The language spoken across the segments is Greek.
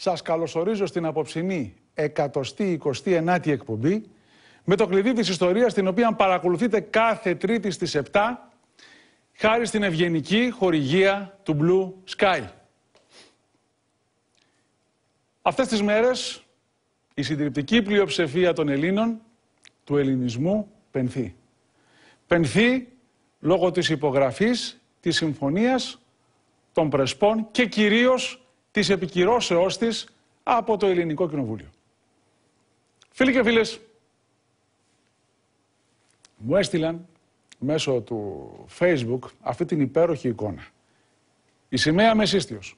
Σας καλωσορίζω στην απόψινή 129η εκπομπή με το κλειδί της ιστορίας την οποία παρακολουθείτε κάθε τρίτη στις 7 χάρη στην ευγενική χορηγία του Blue Sky. Αυτές τις μέρες η συντριπτική πλειοψηφία των Ελλήνων του ελληνισμού πενθεί. Πενθεί λόγω της υπογραφής της Συμφωνίας των Πρεσπών και κυρίως της επικυρώσεώς της από το Ελληνικό Κοινοβούλιο. Φίλοι και φίλες, μου έστειλαν μέσω του Facebook αυτή την υπέροχη εικόνα. Η σημαία Μεσίστιος.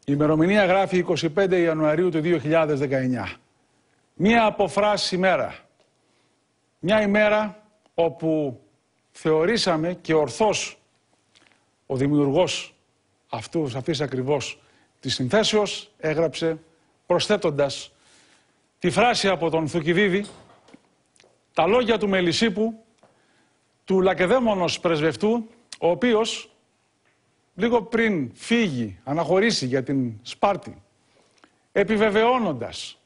Η ημερομηνία γράφει 25 Ιανουαρίου του 2019. Μία αποφράση ημέρα. Μια ημέρα όπου θεωρήσαμε και ορθώς ο δημιουργός αυτούς αυτής ακριβώς της συνθέσεως έγραψε προσθέτοντας τη φράση από τον Θουκυβίδη τα λόγια του Μελισσίπου του Λακεδαίμονος πρεσβευτού ο οποίος λίγο πριν φύγει, αναχωρήσει για την Σπάρτη επιβεβαιώνοντας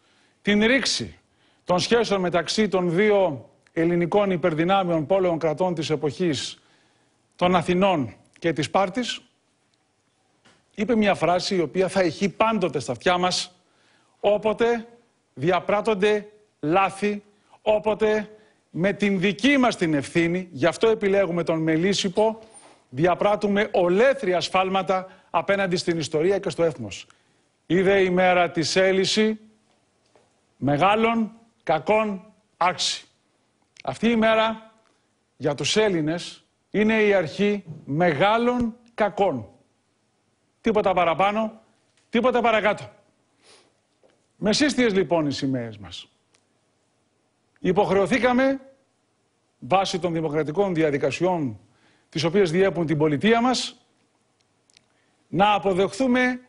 την ρήξη των σχέσεων μεταξύ των δύο ελληνικών υπερδυνάμεων πόλεων κρατών της εποχής των Αθηνών και της Σπάρτης είπε μια φράση η οποία θα έχει πάντοτε στα αυτιά μας όποτε διαπράττονται λάθη, όποτε με την δική μας την ευθύνη, γι' αυτό επιλέγουμε τον Μελίσιπο, διαπράττουμε ολέθρια σφάλματα απέναντι στην ιστορία και στο έθνος. Είδε η μέρα της έλυση μεγάλων κακών άξι. Αυτή η μέρα για τους Έλληνες είναι η αρχή μεγάλων κακών τίποτα παραπάνω, τίποτα παρακάτω. Μεσίστιες λοιπόν οι σημαίες μας. Υποχρεωθήκαμε, βάσει των δημοκρατικών διαδικασιών τις οποίες διέπουν την πολιτεία μας, να αποδεχθούμε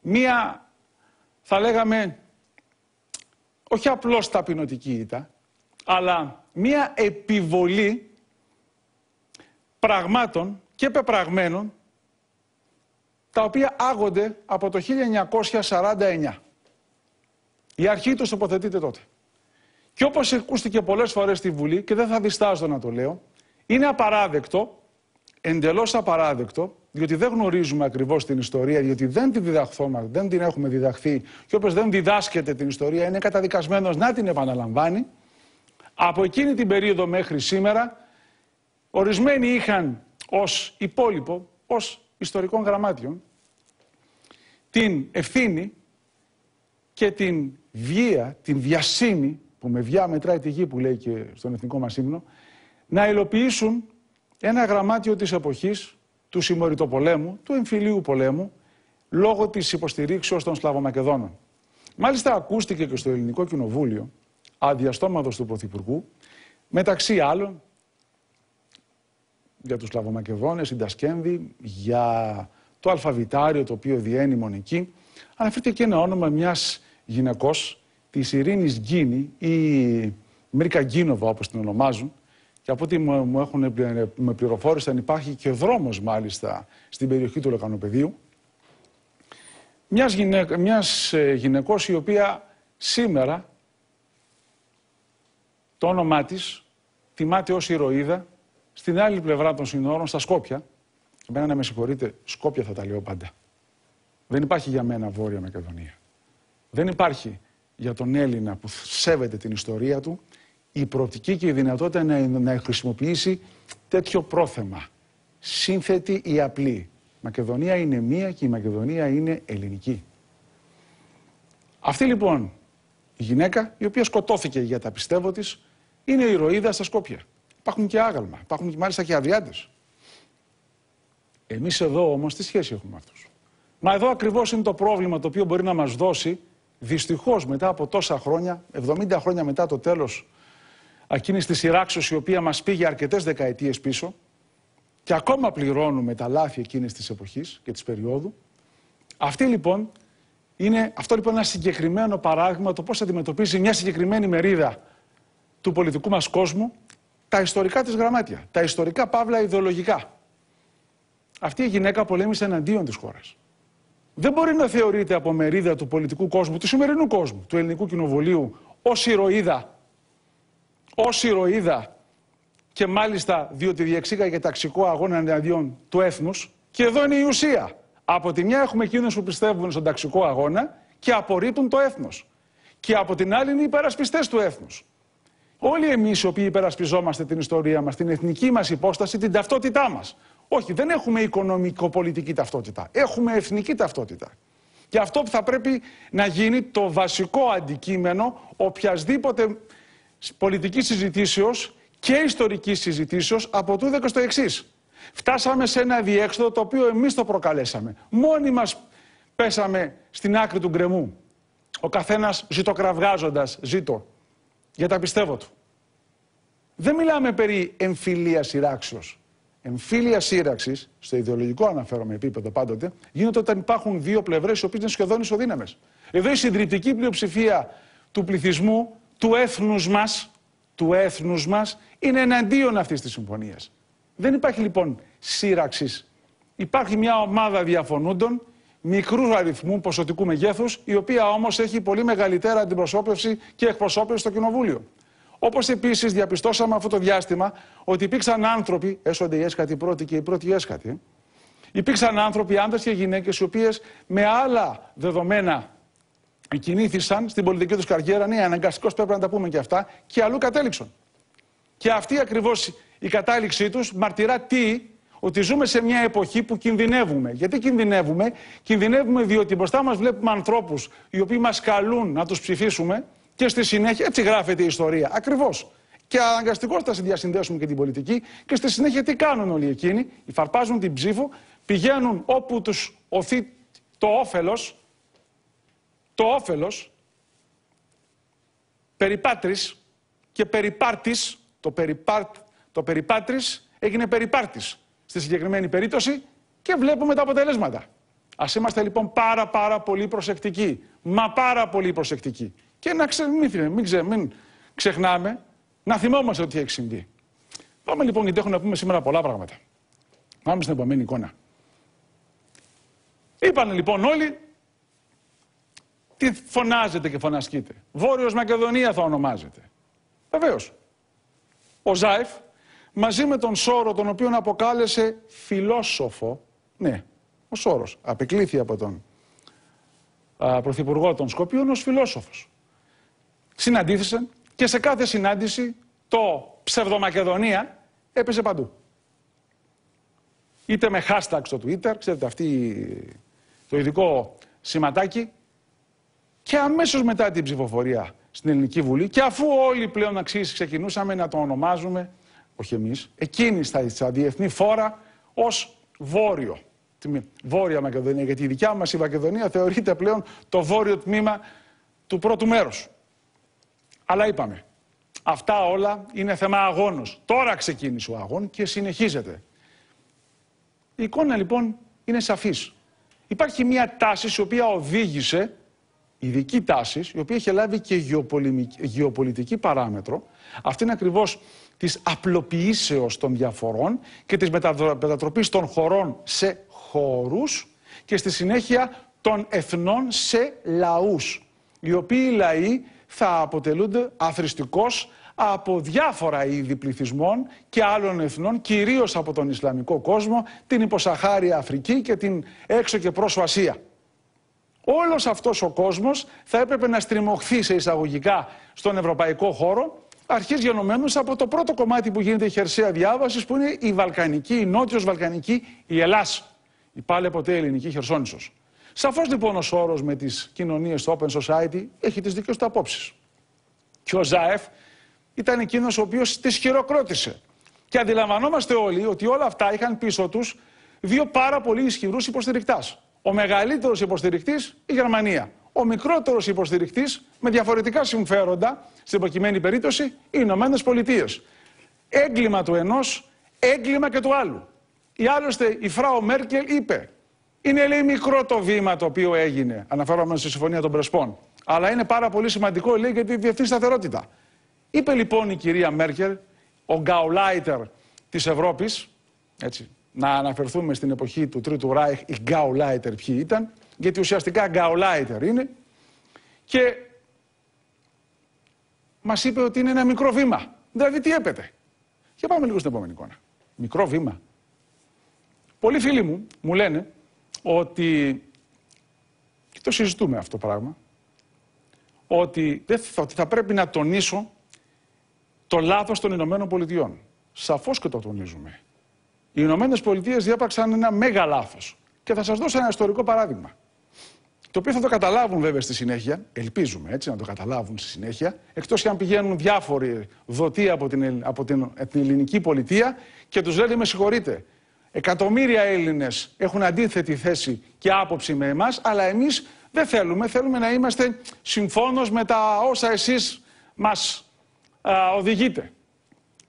μία, θα λέγαμε, όχι απλώς ταπεινωτική ήττα, αλλά μία επιβολή πραγμάτων και πεπραγμένων τα οποία άγονται από το 1949. Η αρχή τους τοποθετείται τότε. Και όπως ακούστηκε πολλές φορές στη Βουλή, και δεν θα διστάζω να το λέω, είναι απαράδεκτο, εντελώς απαράδεκτο, διότι δεν γνωρίζουμε ακριβώς την ιστορία, διότι δεν τη διδαχθόμαστε, δεν την έχουμε διδαχθεί και όπως δεν διδάσκεται την ιστορία είναι καταδικασμένος να την επαναλαμβάνει. Από εκείνη την περίοδο μέχρι σήμερα, ορισμένοι είχαν ως υπόλοιπο, ως ιστορικών γραμμάτιων, την ευθύνη και την βία, την βιασύνη, που με βιά μετράει τη γη που λέει και στον εθνικό μας ύμνο, να υλοποιήσουν ένα γραμμάτιο της εποχής του συμμοριτοπολέμου, του εμφυλίου πολέμου, λόγω της υποστηρίξεως των Σλαβομακεδόνων. Μάλιστα ακούστηκε και στο Ελληνικό Κοινοβούλιο, αδιαστόματος του Πρωθυπουργού, μεταξύ άλλων, για τους Σλαβομακεδόνες, συντασκένδη, για αλφαβητάριο το οποίο διένει μονική, αναφέρεται και ένα όνομα μιας γυναικός, της Ειρήνης Γκίνη ή Μίρκα Γκίνοβα όπως την ονομάζουν, και από ό,τι μου έχουν, με πληροφόρησαν υπάρχει και δρόμος μάλιστα στην περιοχή του Λεκανοπεδίου, μιας, γυναικ, μιας ε, γυναικός η οποία σήμερα το όνομά της τιμάται ως ηρωίδα στην άλλη πλευρά των συνόρων στα Σκόπια Εμένα να με συγχωρείτε, Σκόπια θα τα λέω πάντα. Δεν υπάρχει για μένα Βόρεια Μακεδονία. Δεν υπάρχει για τον Έλληνα που σέβεται την ιστορία του η προοπτική και η δυνατότητα να, χρησιμοποιήσει τέτοιο πρόθεμα. Σύνθετη ή απλή. Μακεδονία είναι μία και η Μακεδονία είναι ελληνική. Αυτή λοιπόν η γυναίκα, η οποία σκοτώθηκε για τα πιστεύω της, είναι η ηρωίδα στα Σκόπια. Υπάρχουν και άγαλμα, υπάρχουν και μάλιστα και αδειάντες. Εμείς εδώ όμως τι σχέση έχουμε με αυτούς. Μα εδώ ακριβώς είναι το πρόβλημα το οποίο μπορεί να μας δώσει δυστυχώς μετά από τόσα χρόνια, 70 χρόνια μετά το τέλος εκείνης της σειράξεω η οποία μας πήγε αρκετές δεκαετίες πίσω και ακόμα πληρώνουμε τα λάθη εκείνης της εποχής και της περίοδου. Αυτή λοιπόν είναι, αυτό λοιπόν είναι ένα συγκεκριμένο παράδειγμα το πώς αντιμετωπίζει μια συγκεκριμένη μερίδα του πολιτικού μας κόσμου τα ιστορικά της γραμμάτια, τα ιστορικά παύλα ιδεολογικά. Αυτή η γυναίκα πολέμησε εναντίον της χώρας. Δεν μπορεί να θεωρείται από μερίδα του πολιτικού κόσμου, του σημερινού κόσμου, του ελληνικού κοινοβουλίου, ως ηρωίδα. Ως ηρωίδα. Και μάλιστα διότι διεξήγαγε ταξικό αγώνα εναντίον του έθνους. Και εδώ είναι η ουσία. Από τη μια έχουμε εκείνους που πιστεύουν στον ταξικό αγώνα και απορρίπτουν το έθνος. Και από την άλλη είναι οι υπερασπιστές του έθνους. Όλοι εμείς οι οποίοι υπερασπιζόμαστε την ιστορία μας, την εθνική μας υπόσταση, την ταυτότητά μας. Όχι, δεν έχουμε οικονομικοπολιτική ταυτότητα. Έχουμε εθνική ταυτότητα. Και αυτό που θα πρέπει να γίνει το βασικό αντικείμενο οποιασδήποτε πολιτικής συζητήσεως και ιστορικής συζητήσεως από τούδε και στο εξής. Φτάσαμε σε ένα διέξοδο το οποίο εμείς το προκαλέσαμε. Μόνοι μας πέσαμε στην άκρη του γκρεμού. Ο καθένας ζητοκραυγάζοντας, ζήτω, για τα πιστεύω του. Δεν μιλάμε περί εμφυλίας σειράξεως εμφύλια σύραξης, στο ιδεολογικό αναφέρομαι επίπεδο πάντοτε, γίνονται όταν υπάρχουν δύο πλευρές οι οποίες είναι σχεδόν ισοδύναμες. Εδώ η συντριπτική πλειοψηφία του πληθυσμού, του έθνους μας, του έθνους μας είναι εναντίον αυτής της συμφωνίας. Δεν υπάρχει λοιπόν σύραξης. Υπάρχει μια ομάδα διαφωνούντων μικρού αριθμού ποσοτικού μεγέθους η οποία όμως έχει πολύ μεγαλύτερα αντιπροσώπευση και εκπροσώπευση στο Κοινοβούλιο. Όπως επίσης διαπιστώσαμε αυτό το διάστημα ότι υπήρξαν άνθρωποι, έσονται οι έσχατοι πρώτοι και οι πρώτοι έσχατοι, υπήρξαν άνθρωποι, άντρε και γυναίκες, οι οποίες με άλλα δεδομένα κινήθησαν στην πολιτική τους καριέρα. Ναι, αναγκαστικώς πρέπει να τα πούμε και αυτά, και αλλού κατέληξαν. Και αυτή ακριβώς η κατάληξή τους μαρτυρά τι, ότι ζούμε σε μια εποχή που κινδυνεύουμε. Γιατί κινδυνεύουμε, κινδυνεύουμε διότι μπροστά μας βλέπουμε ανθρώπους οι οποίοι μας καλούν να τους ψηφίσουμε και στη συνέχεια, έτσι γράφεται η ιστορία. Ακριβώς. Και αναγκαστικώς θα συνδυασυνδέσουμε και την πολιτική. Και στη συνέχεια, τι κάνουν όλοι εκείνοι. Υφαρπάζουν την ψήφο, πηγαίνουν όπου τους οθεί το όφελος. Το όφελος. Περιπάτρης και περιπάρτης. Το, περιπάρτ, το περιπάτρης έγινε περιπάρτης στη συγκεκριμένη περίπτωση και βλέπουμε τα αποτελέσματα. Ας είμαστε λοιπόν πάρα πάρα πολύ προσεκτικοί. Μα πάρα πολύ προσεκτικοί και να ξε, μην, ξεχνάμε να θυμόμαστε ότι έχει συμβεί. Πάμε λοιπόν γιατί έχουμε να πούμε σήμερα πολλά πράγματα. Πάμε στην επόμενη εικόνα. Είπαν λοιπόν όλοι τι φωνάζετε και φωνασκείτε. Βόρειος Μακεδονία θα ονομάζεται. Βεβαίως. Ο Ζάιφ μαζί με τον Σόρο τον οποίον αποκάλεσε φιλόσοφο, ναι, ο Σόρος απεκλήθη από τον α, Πρωθυπουργό των Σκοπίων ως φιλόσοφος συναντήθησαν και σε κάθε συνάντηση το ψευδομακεδονία έπεσε παντού. Είτε με hashtag στο Twitter, ξέρετε αυτή το ειδικό σηματάκι και αμέσως μετά την ψηφοφορία στην Ελληνική Βουλή και αφού όλοι πλέον αξίες ξεκινούσαμε να το ονομάζουμε, όχι εμείς, εκείνη στα, διεθνή φόρα ως Βόρειο. Τη Βόρεια Μακεδονία, γιατί η δικιά μας η Μακεδονία θεωρείται πλέον το βόρειο τμήμα του πρώτου μέρους. Αλλά είπαμε, αυτά όλα είναι θέμα αγώνος. Τώρα ξεκίνησε ο αγών και συνεχίζεται. Η εικόνα λοιπόν είναι σαφής. Υπάρχει μια τάση η οποία οδήγησε, ειδική τάση, η οποία έχει λάβει και γεωπολιτική παράμετρο, αυτή είναι ακριβώς της απλοποιήσεως των διαφορών και της μετατροπής των χωρών σε χώρους και στη συνέχεια των εθνών σε λαούς, οι οποίοι λαοί θα αποτελούνται αθρηστικώς από διάφορα είδη πληθυσμών και άλλων εθνών, κυρίως από τον Ισλαμικό κόσμο, την υποσαχάρια Αφρική και την έξω και πρόσω Ασία. Όλος αυτός ο κόσμος θα έπρεπε να στριμωχθεί σε εισαγωγικά στον ευρωπαϊκό χώρο, αρχής γενομένους από το πρώτο κομμάτι που γίνεται η χερσαία διάβασης, που είναι η Βαλκανική, η Νότιος Βαλκανική, η Ελλάς, η πάλι ποτέ ελληνική Χερσόνησος. Σαφώς λοιπόν ο όρο με τις κοινωνίες του Open Society έχει τις δικές του απόψεις. Και ο Ζάεφ ήταν εκείνος ο οποίος τις χειροκρότησε. Και αντιλαμβανόμαστε όλοι ότι όλα αυτά είχαν πίσω τους δύο πάρα πολύ ισχυρούς υποστηρικτάς. Ο μεγαλύτερος υποστηρικτής, η Γερμανία. Ο μικρότερος υποστηρικτής, με διαφορετικά συμφέροντα, στην προκειμένη περίπτωση, οι Ηνωμένες Πολιτείες. Έγκλημα του ενός, έγκλημα και του άλλου. Ή άλλωστε η Φράου Μέρκελ είπε είναι λέει μικρό το βήμα το οποίο έγινε, αναφέρομαι στη Συμφωνία των Πρεσπών. Αλλά είναι πάρα πολύ σημαντικό, λέει, για τη διεθνή σταθερότητα. Είπε λοιπόν η κυρία Μέρκελ, ο γκαουλάιτερ της Ευρώπης, έτσι, να αναφερθούμε στην εποχή του Τρίτου Ράιχ, η γκαουλάιτερ ποιοι ήταν, γιατί ουσιαστικά γκαουλάιτερ είναι, και μας είπε ότι είναι ένα μικρό βήμα. Δηλαδή τι έπεται. Για πάμε λίγο στην επόμενη εικόνα. Μικρό βήμα. Πολλοί φίλοι μου μου λένε ότι, και το συζητούμε αυτό το πράγμα, ότι, δεν θα, ότι θα πρέπει να τονίσω το λάθος των Ηνωμένων Πολιτειών. Σαφώς και το τονίζουμε. Οι Ηνωμένες Πολιτείες διάπραξαν ένα μέγα λάθος. Και θα σας δώσω ένα ιστορικό παράδειγμα. Το οποίο θα το καταλάβουν βέβαια στη συνέχεια, ελπίζουμε έτσι να το καταλάβουν στη συνέχεια, εκτός και αν πηγαίνουν διάφοροι δοτοί από την, από την ελληνική πολιτεία και τους λένε: Με συγχωρείτε, Εκατομμύρια Έλληνες έχουν αντίθετη θέση και άποψη με εμάς, αλλά εμείς δεν θέλουμε. Θέλουμε να είμαστε συμφώνως με τα όσα εσείς μας οδηγείτε.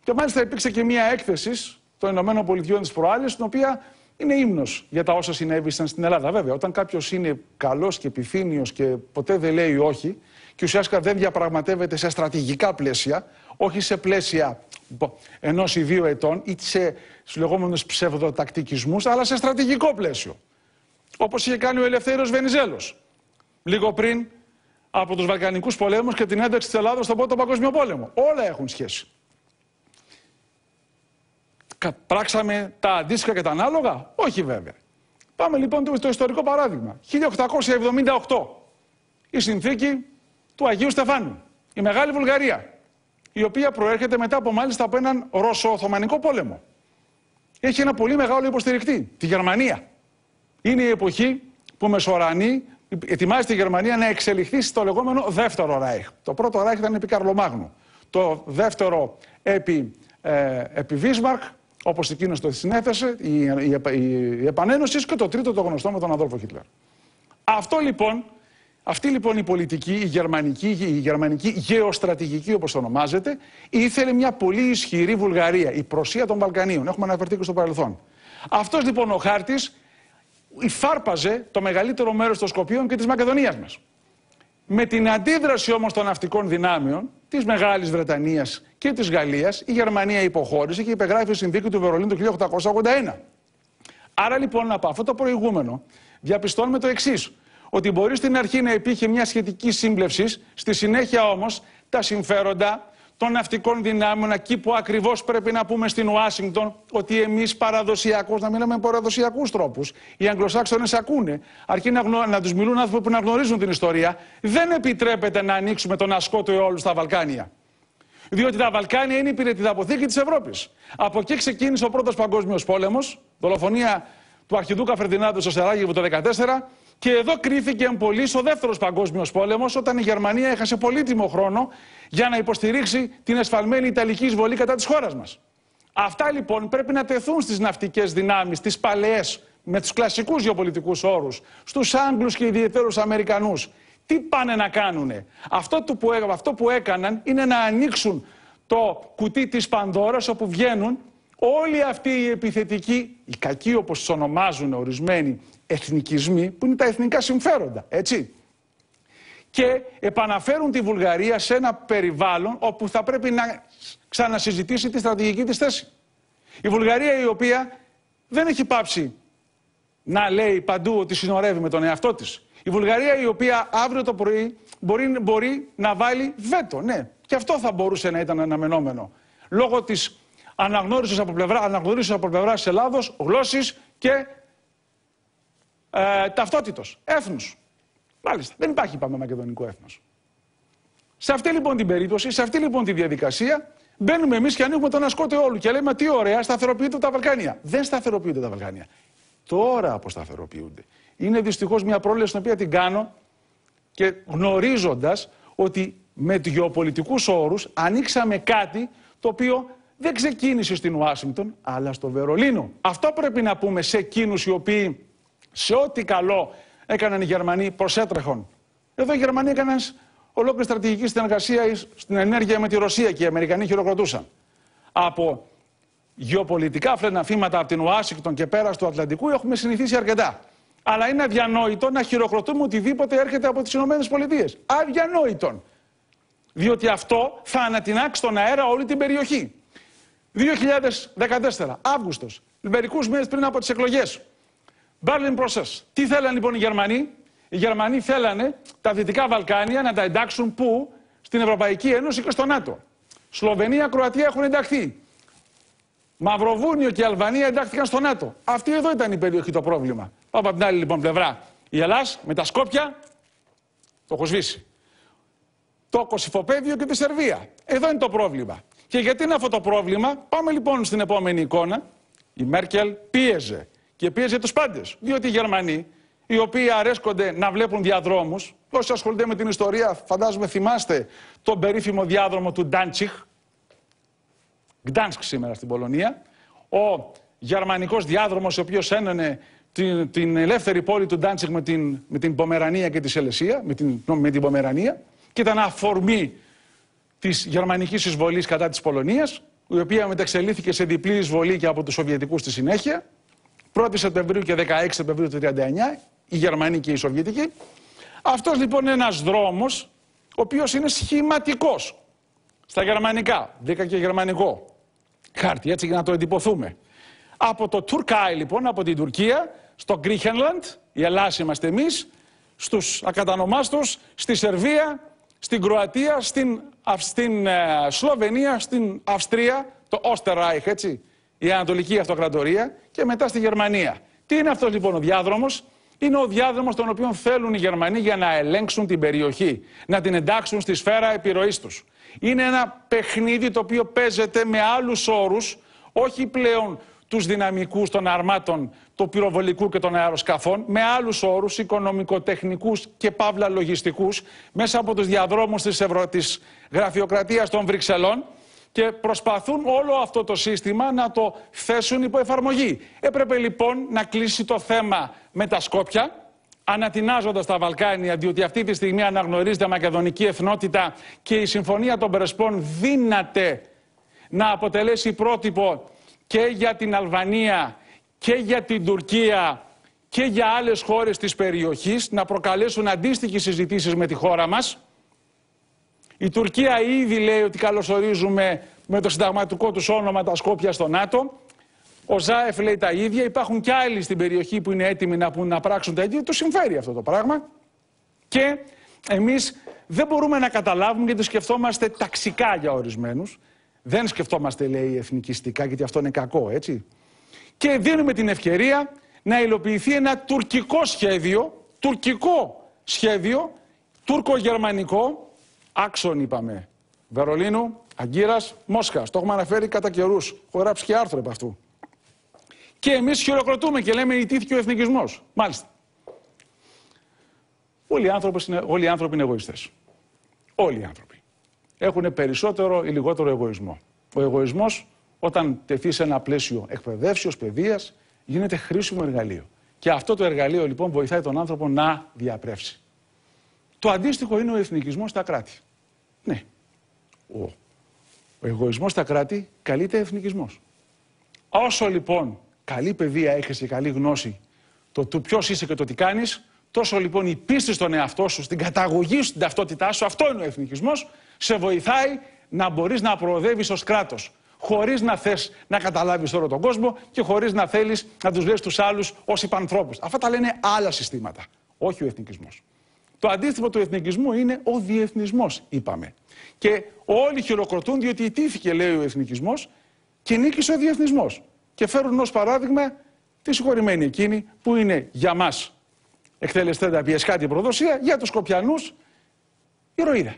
Και μάλιστα υπήρξε και μία έκθεση των Ηνωμένων Πολιτειών της την στην οποία είναι ύμνος για τα όσα συνέβησαν στην Ελλάδα. Βέβαια, όταν κάποιος είναι καλός και επιθύμιος και ποτέ δεν λέει όχι και ουσιαστικά δεν διαπραγματεύεται σε στρατηγικά πλαίσια, όχι σε πλαίσια ενός ή δύο ετών ή σε στους λεγόμενους ψευδοτακτικισμούς, αλλά σε στρατηγικό πλαίσιο. Όπως είχε κάνει ο Ελευθέρω Βενιζέλος λίγο πριν από τους Βαλκανικούς πολέμους και την ένταξη της Ελλάδα στον Πρώτο Παγκόσμιο Πόλεμο. Όλα έχουν σχέση. Πράξαμε τα αντίστοιχα και τα ανάλογα. Όχι βέβαια. Πάμε λοιπόν στο ιστορικό παράδειγμα. 1878. Η συνθήκη του Αγίου Στεφάνου. Η Μεγάλη Βουλγαρία η οποία προέρχεται μετά από μάλιστα από έναν Ρώσο-Οθωμανικό πόλεμο. Έχει ένα πολύ μεγάλο υποστηρικτή, τη Γερμανία. Είναι η εποχή που μεσορανεί, ετοιμάζεται η Γερμανία να εξελιχθεί στο λεγόμενο δεύτερο Ράιχ. Το πρώτο Ράιχ ήταν επί Καρλομάγνου. Το δεύτερο επί, ε, επί Βίσμαρκ, όπως εκείνος το συνέθεσε, η, η, και το τρίτο το γνωστό με τον Αδόλφο Χίτλερ. Αυτό λοιπόν αυτή λοιπόν η πολιτική, η γερμανική, η γερμανική γεωστρατηγική όπως το ονομάζεται, ήθελε μια πολύ ισχυρή Βουλγαρία, η προσία των Βαλκανίων. Έχουμε αναφερθεί και στο παρελθόν. Αυτός λοιπόν ο χάρτης υφάρπαζε το μεγαλύτερο μέρος των Σκοπίων και της Μακεδονίας μας. Με την αντίδραση όμως των ναυτικών δυνάμεων, της Μεγάλης Βρετανίας και της Γαλλίας, η Γερμανία υποχώρησε και υπεγράφει η του Βερολίνου του 1881. Άρα λοιπόν από αυτό το προηγούμενο διαπιστώνουμε το εξής ότι μπορεί στην αρχή να υπήρχε μια σχετική σύμπλευση, στη συνέχεια όμως τα συμφέροντα των ναυτικών δυνάμεων, εκεί που ακριβώς πρέπει να πούμε στην Ουάσιγκτον ότι εμείς παραδοσιακώ, να μιλάμε με παραδοσιακούς τρόπους. Οι Αγγλοσάξονες ακούνε. Αρκεί να, γνω... να τους μιλούν άνθρωποι που να γνωρίζουν την ιστορία, δεν επιτρέπεται να ανοίξουμε τον ασκό του αιώλου στα Βαλκάνια. Διότι τα Βαλκάνια είναι η πυρετιδαποθήκη της Ευρώπης. Από εκεί ξεκίνησε ο πρώτος Παγκόσμιος Πόλεμος, δολοφονία του Αρχιδούκα Φερδινάντο στο Σεράγεβο το 14 και εδώ κρίθηκε πολύ ο δεύτερος παγκόσμιος πόλεμος, όταν η Γερμανία έχασε πολύτιμο χρόνο για να υποστηρίξει την εσφαλμένη Ιταλική εισβολή κατά της χώρας μας. Αυτά λοιπόν πρέπει να τεθούν στις ναυτικές δυνάμεις, τις παλαιές, με τους κλασικούς γεωπολιτικούς όρους, στους Άγγλους και ιδιαίτερους Αμερικανούς. Τι πάνε να κάνουνε. Αυτό, του που, αυτό που έκαναν είναι να ανοίξουν το κουτί της Πανδώρας όπου βγαίνουν όλοι αυτοί οι επιθετικοί, οι κακοί όπως τους ονομάζουν ορισμένοι, εθνικισμοί που είναι τα εθνικά συμφέροντα, έτσι. Και επαναφέρουν τη Βουλγαρία σε ένα περιβάλλον όπου θα πρέπει να ξανασυζητήσει τη στρατηγική της θέση. Η Βουλγαρία η οποία δεν έχει πάψει να λέει παντού ότι συνορεύει με τον εαυτό της. Η Βουλγαρία η οποία αύριο το πρωί μπορεί, μπορεί να βάλει βέτο, ναι. Και αυτό θα μπορούσε να ήταν αναμενόμενο. Λόγω της αναγνώρισης από πλευρά, αναγνωρίσεως από πλευράς Ελλάδος, γλώσσης και ε, ταυτότητος, έθνου. Μάλιστα. Δεν υπάρχει είπαμε, μακεδονικό έθνος. Σε αυτή λοιπόν την περίπτωση, σε αυτή λοιπόν τη διαδικασία, μπαίνουμε εμείς και ανοίγουμε τον ασκότε όλου και λέμε τι ωραία, σταθεροποιούνται τα Βαλκάνια. Δεν σταθεροποιούνται τα Βαλκάνια. Τώρα αποσταθεροποιούνται. Είναι δυστυχώς μια πρόληψη, την οποία την κάνω και γνωρίζοντας ότι με γεωπολιτικούς όρους ανοίξαμε κάτι το οποίο δεν ξεκίνησε στην Ουάσιγκτον, αλλά στο Βερολίνο. Αυτό πρέπει να πούμε σε εκείνους οι οποίοι σε ό,τι καλό έκαναν οι Γερμανοί προσέτρεχον. Εδώ οι Γερμανοί έκαναν ολόκληρη στρατηγική συνεργασία στην ενέργεια με τη Ρωσία και οι Αμερικανοί χειροκροτούσαν. Από γεωπολιτικά φλεναφήματα από την Ουάσιγκτον και πέρα του Ατλαντικού έχουμε συνηθίσει αρκετά. Αλλά είναι αδιανόητο να χειροκροτούμε οτιδήποτε έρχεται από τις ΗΠΑ. Αδιανόητον. Διότι αυτό θα ανατινάξει στον αέρα όλη την περιοχή. 2014, Αύγουστος, μερικούς μήνες πριν από τις εκλογές, Berlin Process. Τι θέλανε λοιπόν οι Γερμανοί. Οι Γερμανοί θέλανε τα Δυτικά Βαλκάνια να τα εντάξουν πού. Στην Ευρωπαϊκή Ένωση και στο ΝΑΤΟ. Σλοβενία, Κροατία έχουν ενταχθεί. Μαυροβούνιο και Αλβανία εντάχθηκαν στο ΝΑΤΟ. Αυτή εδώ ήταν η περιοχή το πρόβλημα. Πάμε από την άλλη λοιπόν πλευρά. Η Ελλάδα με τα Σκόπια το έχω σβήσει. Το Κωσυφοπέδιο και τη Σερβία. Εδώ είναι το πρόβλημα. Και γιατί είναι αυτό το πρόβλημα, πάμε λοιπόν στην επόμενη εικόνα. Η Μέρκελ πίεζε και πίεζε τους πάντες. Διότι οι Γερμανοί, οι οποίοι αρέσκονται να βλέπουν διαδρόμους, όσοι ασχολούνται με την ιστορία, φαντάζομαι θυμάστε τον περίφημο διάδρομο του Ντάντσιχ, Γκτάνσκ σήμερα στην Πολωνία, ο γερμανικός διάδρομος, ο οποίος ένωνε την, την ελεύθερη πόλη του Ντάντσιχ με την, με την Πομερανία και τη Σελεσία, με την, με την Πομερανία, και ήταν αφορμή της γερμανικής εισβολής κατά της Πολωνίας, η οποία μεταξελίθηκε σε διπλή εισβολή και από τους Σοβιετικούς στη συνέχεια. 1η Σεπτεμβρίου και 16 Σεπτεμβρίου του 1939, η Γερμανοί και η Σοβιετικοί. Αυτός λοιπόν είναι ένας δρόμος, ο οποίος είναι σχηματικός. Στα γερμανικά, βρήκα και γερμανικό χάρτη, έτσι για να το εντυπωθούμε. Από το Τουρκάι λοιπόν, από την Τουρκία, στο Γκρίχενλαντ, η Ελλάσοι είμαστε εμείς, στους ακατανομάστους, στη Σερβία, στην Κροατία, στην, στην ε, Σλοβενία, στην Αυστρία, το Όστερ έτσι, η Ανατολική Αυτοκρατορία και μετά στη Γερμανία. Τι είναι αυτός λοιπόν ο διάδρομος, είναι ο διάδρομος τον οποίο θέλουν οι Γερμανοί για να ελέγξουν την περιοχή, να την εντάξουν στη σφαίρα επιρροής τους. Είναι ένα παιχνίδι το οποίο παίζεται με άλλους όρους, όχι πλέον τους δυναμικούς των αρμάτων, του πυροβολικού και των αεροσκαφών, με άλλους όρους, οικονομικοτεχνικούς και παύλα λογιστικούς, μέσα από τους διαδρόμους της Ευρω... γραφειοκρατίας των Βρυξελών και προσπαθούν όλο αυτό το σύστημα να το θέσουν υπό εφαρμογή. Έπρεπε λοιπόν να κλείσει το θέμα με τα Σκόπια, ανατινάζοντας τα Βαλκάνια, διότι αυτή τη στιγμή αναγνωρίζεται μακεδονική εθνότητα και η Συμφωνία των Πρεσπών δύναται να αποτελέσει πρότυπο και για την Αλβανία και για την Τουρκία και για άλλες χώρες της περιοχής, να προκαλέσουν αντίστοιχες συζητήσεις με τη χώρα μας. Η Τουρκία ήδη λέει ότι καλωσορίζουμε με το συνταγματικό τους όνομα τα Σκόπια στο ΝΑΤΟ. Ο Ζάεφ λέει τα ίδια. Υπάρχουν κι άλλοι στην περιοχή που είναι έτοιμοι να, που, να πράξουν τα ίδια. Τους συμφέρει αυτό το πράγμα. Και εμείς δεν μπορούμε να καταλάβουμε γιατί σκεφτόμαστε ταξικά για ορισμένους. Δεν σκεφτόμαστε, λέει, εθνικιστικά, γιατί αυτό είναι κακό, έτσι. Και δίνουμε την ευκαιρία να υλοποιηθεί ένα τουρκικό σχέδιο, τουρκικό σχέδιο, τουρκο-γερμανικό, Άξον είπαμε. Βερολίνου, Αγκύρας, Μόσχας. Το έχουμε αναφέρει κατά καιρούς. Έχω γράψει και άρθρο επ' αυτού. Και εμείς χειροκροτούμε και λέμε ιτήθηκε ο εθνικισμός. Μάλιστα. Όλοι οι άνθρωποι είναι, όλοι οι άνθρωποι είναι εγωιστές. Όλοι οι άνθρωποι. Έχουν περισσότερο ή λιγότερο εγωισμό. Ο εγωισμός, όταν τεθεί σε ένα πλαίσιο εκπαιδεύσεως, παιδείας, γίνεται χρήσιμο εργαλείο. Και αυτό το εργαλείο λοιπόν βοηθάει τον άνθρωπο να διαπρέψει. Το αντίστοιχο είναι ο εθνικισμός στα κράτη. Ναι. Ο, ο εγωισμός στα κράτη καλείται εθνικισμός. Όσο λοιπόν καλή παιδεία έχεις και καλή γνώση το του ποιος είσαι και το τι κάνεις, τόσο λοιπόν η πίστη στον εαυτό σου, στην καταγωγή σου, στην ταυτότητά σου, αυτό είναι ο εθνικισμός, σε βοηθάει να μπορείς να προοδεύεις ως κράτος. Χωρίς να θες να καταλάβεις όλο τον κόσμο και χωρίς να θέλεις να τους λες τους άλλους ως υπανθρώπους. Αυτά τα λένε άλλα συστήματα. Όχι ο εθνικισμός. Το αντίστοιχο του εθνικισμού είναι ο διεθνισμός, είπαμε. Και όλοι χειροκροτούν διότι ιτήθηκε, λέει, ο εθνικισμός και νίκησε ο διεθνισμός. Και φέρουν ως παράδειγμα τη συγχωρημένη εκείνη που είναι για μας εκτελεστέντα την προδοσία, για τους Σκοπιανούς ηρωίδα.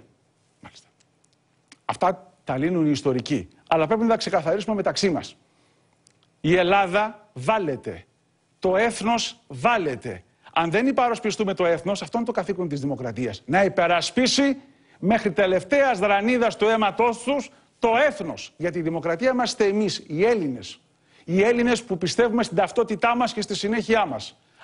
Μάλιστα. Αυτά τα λύνουν οι ιστορικοί. Αλλά πρέπει να τα ξεκαθαρίσουμε μεταξύ μας. Η Ελλάδα βάλεται. Το έθνος βάλεται. Αν δεν υπαρασπιστούμε το έθνος, αυτό είναι το καθήκον της δημοκρατίας. Να υπερασπίσει μέχρι τελευταίας δρανίδας του αίματός τους το έθνος. Γιατί η δημοκρατία είμαστε εμείς, οι Έλληνες. Οι Έλληνες που πιστεύουμε στην ταυτότητά μας και στη συνέχειά μας.